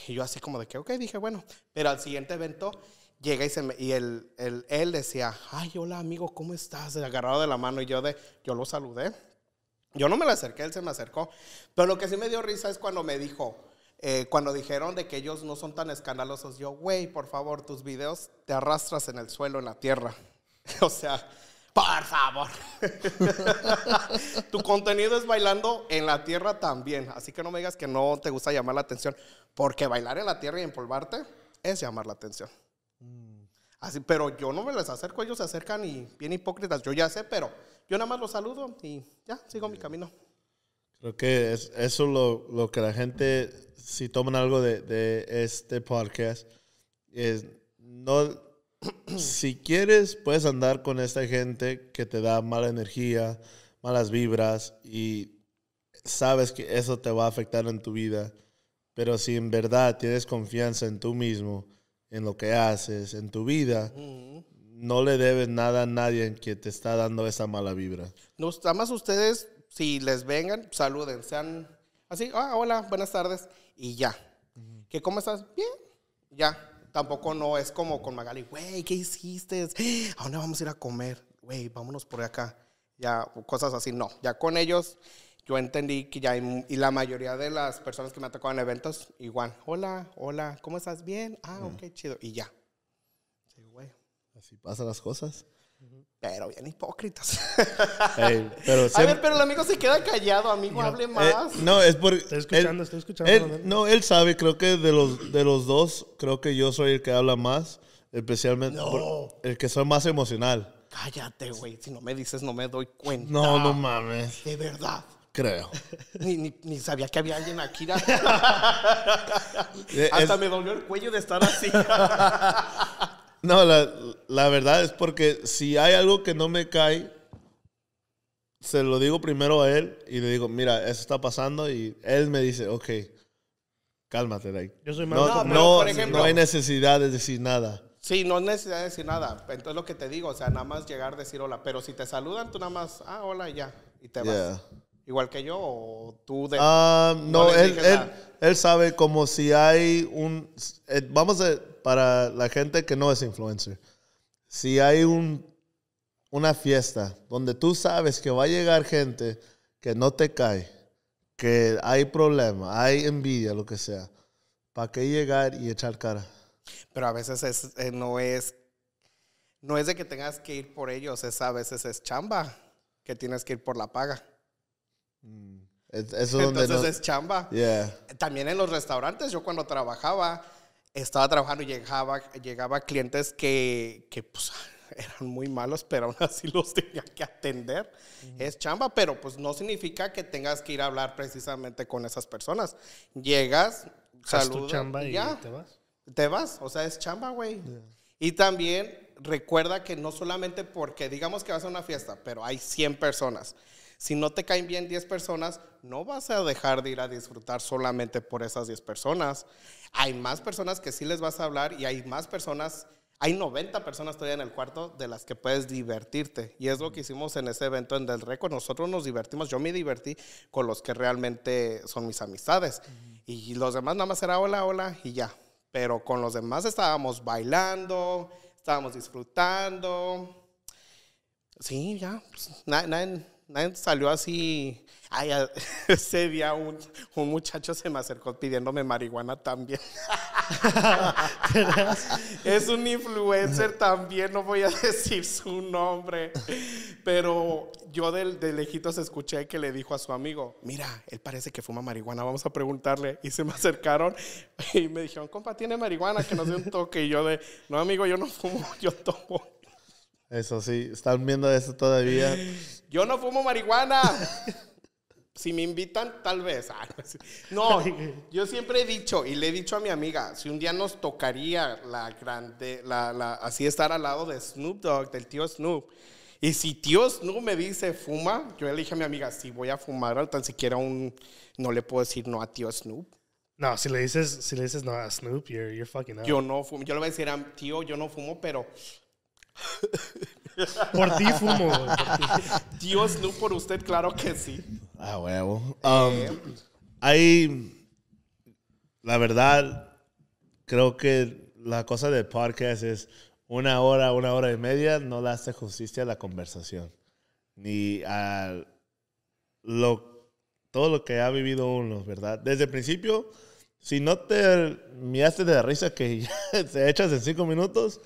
Y yo así como de que, ok, dije, bueno, pero al siguiente evento llega y, él, decía, ay, hola amigo, ¿cómo estás? Agarrado de la mano y yo de, yo lo saludé yo no me la acerqué, él se me acercó. Pero lo que sí me dio risa es cuando me dijo, eh, cuando dijeron de que ellos no son tan escandalosos, yo, güey, por favor, tus videos te arrastras en el suelo, en la tierra. o sea, por favor. tu contenido es bailando en la tierra también. Así que no me digas que no te gusta llamar la atención. Porque bailar en la tierra y empolvarte es llamar la atención. Mm. Así, pero yo no me les acerco, ellos se acercan y bien hipócritas. Yo ya sé, pero yo nada más lo saludo y ya, sigo mi camino. Creo que es, eso es lo, que la gente, si toman algo de, este podcast, es no si quieres, puedes andar con esta gente que te da mala energía, malas vibras y sabes que eso te va a afectar en tu vida. Pero si en verdad tienes confianza en tú mismo, en lo que haces, en tu vida, no le debes nada a nadie que te está dando esa mala vibra. Nos, ustedes, si les vengan, saluden, sean así, ah, hola, buenas tardes, y ya. ¿Qué, cómo estás? Bien, ya. Tampoco no es como con Magali, güey, ¿qué hiciste? Ah, ¿A dónde vamos a ir a comer? Güey, vámonos por acá. Ya, cosas así, no. Ya con ellos, yo entendí que ya y la mayoría de las personas que me han en eventos, igual, hola, hola, ¿cómo estás? Bien, ah, ok, chido, y ya así pasan las cosas. Pero bien hipócritas. pero A ver, pero el amigo se queda callado, amigo, hable eh, más. no, es porque. Estoy escuchando, estoy escuchando. no, él sabe, creo que de los, de los dos, creo que yo soy el que habla más, especialmente no. el que soy más emocional. Cállate, güey, si no me dices, no me doy cuenta. No, no mames. De verdad. Creo. ni, ni, sabía que había alguien aquí. Hasta me dolió el cuello de estar así. No, la, verdad es porque si hay algo que no me cae, se lo digo primero a él y le digo, mira, eso está pasando y él me dice, ok, cálmate, like. Yo soy no, no, hay necesidad de decir nada. Sí, no hay necesidad de decir nada. Entonces lo que te digo, o sea, nada más llegar a decir hola. Pero si te saludan, tú nada más, ah, hola, ya. Y te vas. Igual que yo, o tú de. Ah, no, él, sabe como si hay un. Eh, vamos a para la gente que no es influencer, si hay un, una fiesta donde tú sabes que va a llegar gente que no te cae, que hay problema, hay envidia, lo que sea, ¿para qué llegar y echar cara? Pero a veces eh, no es no es de que tengas que ir por ellos, es a veces es chamba, que tienes que ir por la paga. Mm, Entonces es chamba. También en los restaurantes, yo cuando trabajaba, estaba trabajando y llegaba, llegaba clientes que, pues, eran muy malos, pero aún así los tenía que atender. Es chamba, pero pues no significa que tengas que ir a hablar precisamente con esas personas. Llegas, saludas, chamba y ya, te vas. Te vas, o sea, es chamba, güey. Y también recuerda que no solamente porque digamos que vas a una fiesta, pero hay 100 personas. Si no te caen bien 10 personas, no vas a dejar de ir a disfrutar solamente por esas 10 personas. Hay más personas que sí les vas a hablar y hay más personas, hay 90 personas todavía en el cuarto de las que puedes divertirte. Y es lo que hicimos en ese evento en Del Récord. Nosotros nos divertimos, yo me divertí con los que realmente son mis amistades. Y los demás nada más era hola, hola y ya. Pero con los demás estábamos bailando, estábamos disfrutando. Sí, ya. Pues, na, Nadie salió así. Ay, ese día un, muchacho se me acercó pidiéndome marihuana también. es un influencer también, no voy a decir su nombre. Pero yo de, de, lejitos escuché que le dijo a su amigo, mira, él parece que fuma marihuana, vamos a preguntarle. Y se me acercaron y me dijeron, compa, ¿tiene marihuana? Que nos dé un toque. Y yo de, no, amigo, yo no fumo, yo tomo. Eso sí, están viendo eso todavía. Yo no fumo marihuana. si me invitan, tal vez. Ah, no, yo siempre he dicho y le he dicho a mi amiga, si un día nos tocaría la grande, la, la, así estar al lado de Snoop Dogg, del tío Snoop. Y si tío Snoop me dice fuma, yo le dije a mi amiga, si voy a fumar, tan siquiera un, no le puedo decir no a tío Snoop. No, si le dices, si le dices no a Snoop, you're, you're fucking up. Yo no fumo, yo le voy a decir a tío, yo no fumo, pero por ti fumo. Dios no por usted, claro que sí. Ah, huevo. Um, Ahí la verdad, creo que la cosa del podcast es una hora, una hora y media, no le hace justicia a la conversación, ni a lo, todo lo que ha vivido uno, ¿verdad? Desde el principio, si no te miaste de la risa que ya te echas en cinco minutos,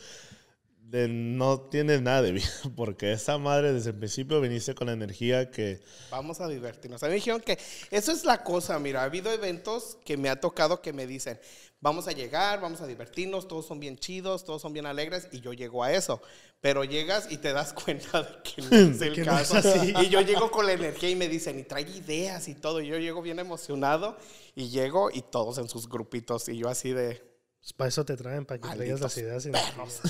no tienes nada de vida, porque esa madre desde el principio viniste con la energía que... Vamos a divertirnos. A mí me dijeron que eso es la cosa, mira, ha habido eventos que me ha tocado que me dicen, vamos a llegar, vamos a divertirnos, todos son bien chidos, todos son bien alegres, y yo llego a eso. Pero llegas y te das cuenta de que no es el caso. Y yo llego con la energía y me dicen, y trae ideas y todo, y yo llego bien emocionado, y llego y todos en sus grupitos, y yo así de... Pues, para eso te traen, para que traigas las ideas. y perros.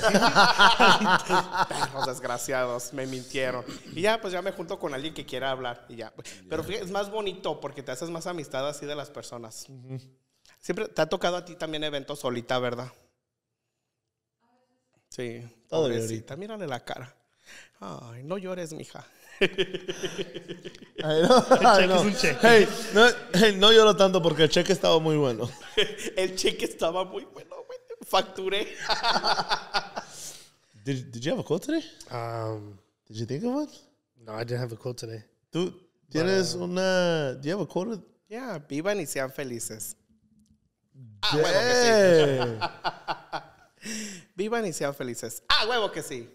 perros desgraciados, me mintieron. Y ya, pues ya me junto con alguien que quiera hablar y ya. Pero fíjate, es más bonito porque te haces más amistad así de las personas. Siempre te ha tocado a ti también eventos solita, ¿verdad? Sí. Todo Mírale la cara. Ay, no llores, mija. Ay, no, el cheque es un cheque. Hey, no, lloro tanto porque el cheque estaba muy bueno. el cheque estaba muy bueno, güey. Facturé. did, did you have a quote today? Um, did you think of one? No, I didn't have a quote today. Tú tienes uh, una. Do you have a quote? Yeah, vivan y sean felices. Ah, huevo que sí. vivan y sean felices. Ah, huevo que sí.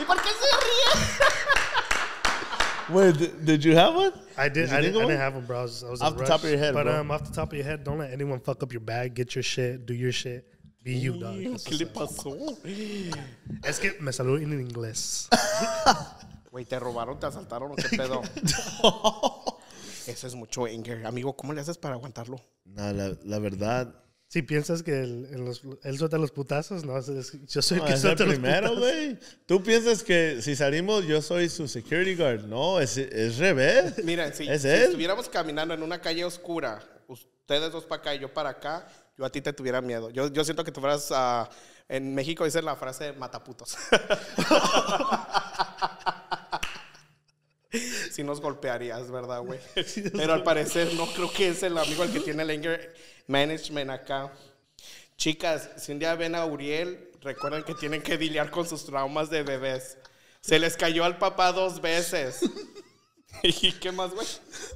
¿Y por qué se ríe? Wait, did, you have one? I did. did I, did, I didn't have one, bro. I was, I was off the rush. top of your head, but bro. um, off the top of your head, don't let anyone fuck up your bag. Get your shit. Do your shit. Be you, dog. ¿Qué le pasó? Es que me salió en inglés. Güey, te robaron, te asaltaron, ¿o qué pedo? Eso es mucho anger. Amigo, ¿cómo le haces para aguantarlo? No, la, la verdad, Si piensas que él, suelta los putazos, no, yo soy que suelta el primero, güey. Tú piensas que si salimos yo soy su security guard. No, es, es revés. Mira, si, estuviéramos caminando en una calle oscura, ustedes dos para acá y yo para acá, yo a ti te tuviera miedo. Yo, yo siento que tú fueras en México dicen la frase mataputos. si nos golpearías, ¿verdad, güey? Pero al parecer no creo que es el amigo el que tiene el anger management acá. Chicas, si un día ven a Uriel, recuerden que tienen que lidiar con sus traumas de bebés. Se les cayó al papá dos veces. ¿Y qué más, güey?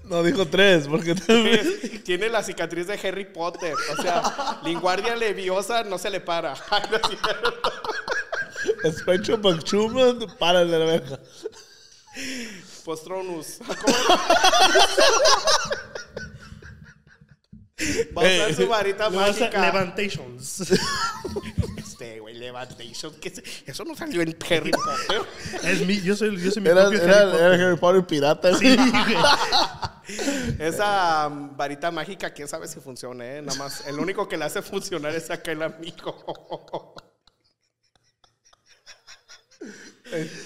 No, dijo tres, porque también... Tiene la cicatriz de Harry Potter. O sea, linguardia leviosa no se le para. Especho panchumas, para la verga. Postronus. Va a usar su varita mágica. Levantations. Este, güey, Levantations. Eso no salió en Harry Potter. es mi, yo soy, yo soy mi era, era, Harry Potter. Era pirata. Sí, Esa um, varita mágica, quién sabe si funciona, ¿eh? Nada más. El único que la hace funcionar es acá el amigo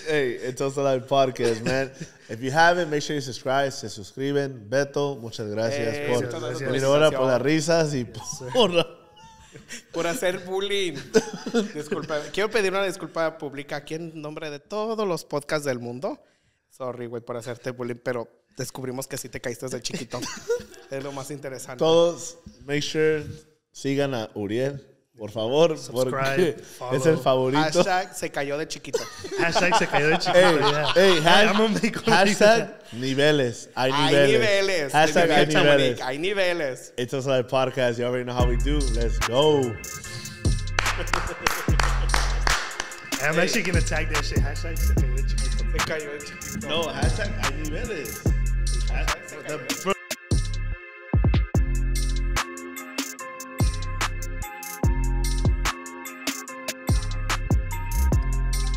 hey, it's also live podcast, man. If you haven't, make sure you subscribe. Se suscriben. Beto, muchas gracias eh, por por las risas y por, por hacer bullying. Disculpa. Quiero pedir una disculpa pública aquí en nombre de todos los podcasts del mundo. Sorry, güey, por hacerte bullying, pero descubrimos que sí te caíste desde chiquito. es lo más interesante. Todos, make sure, sigan a Uriel. Por favor, porque es el favorito. Hashtag se cayó de chiquito. hashtag se cayó de chiquito. Hey, hashtag, niveles. Hay niveles. Hashtag hay niveles. Hay niveles. It's also podcast. You already know how we do. Let's go. I'm hey. actually gonna tag that shit. Hashtag se cayó de chiquito. No, hashtag hay niveles. Hashtag,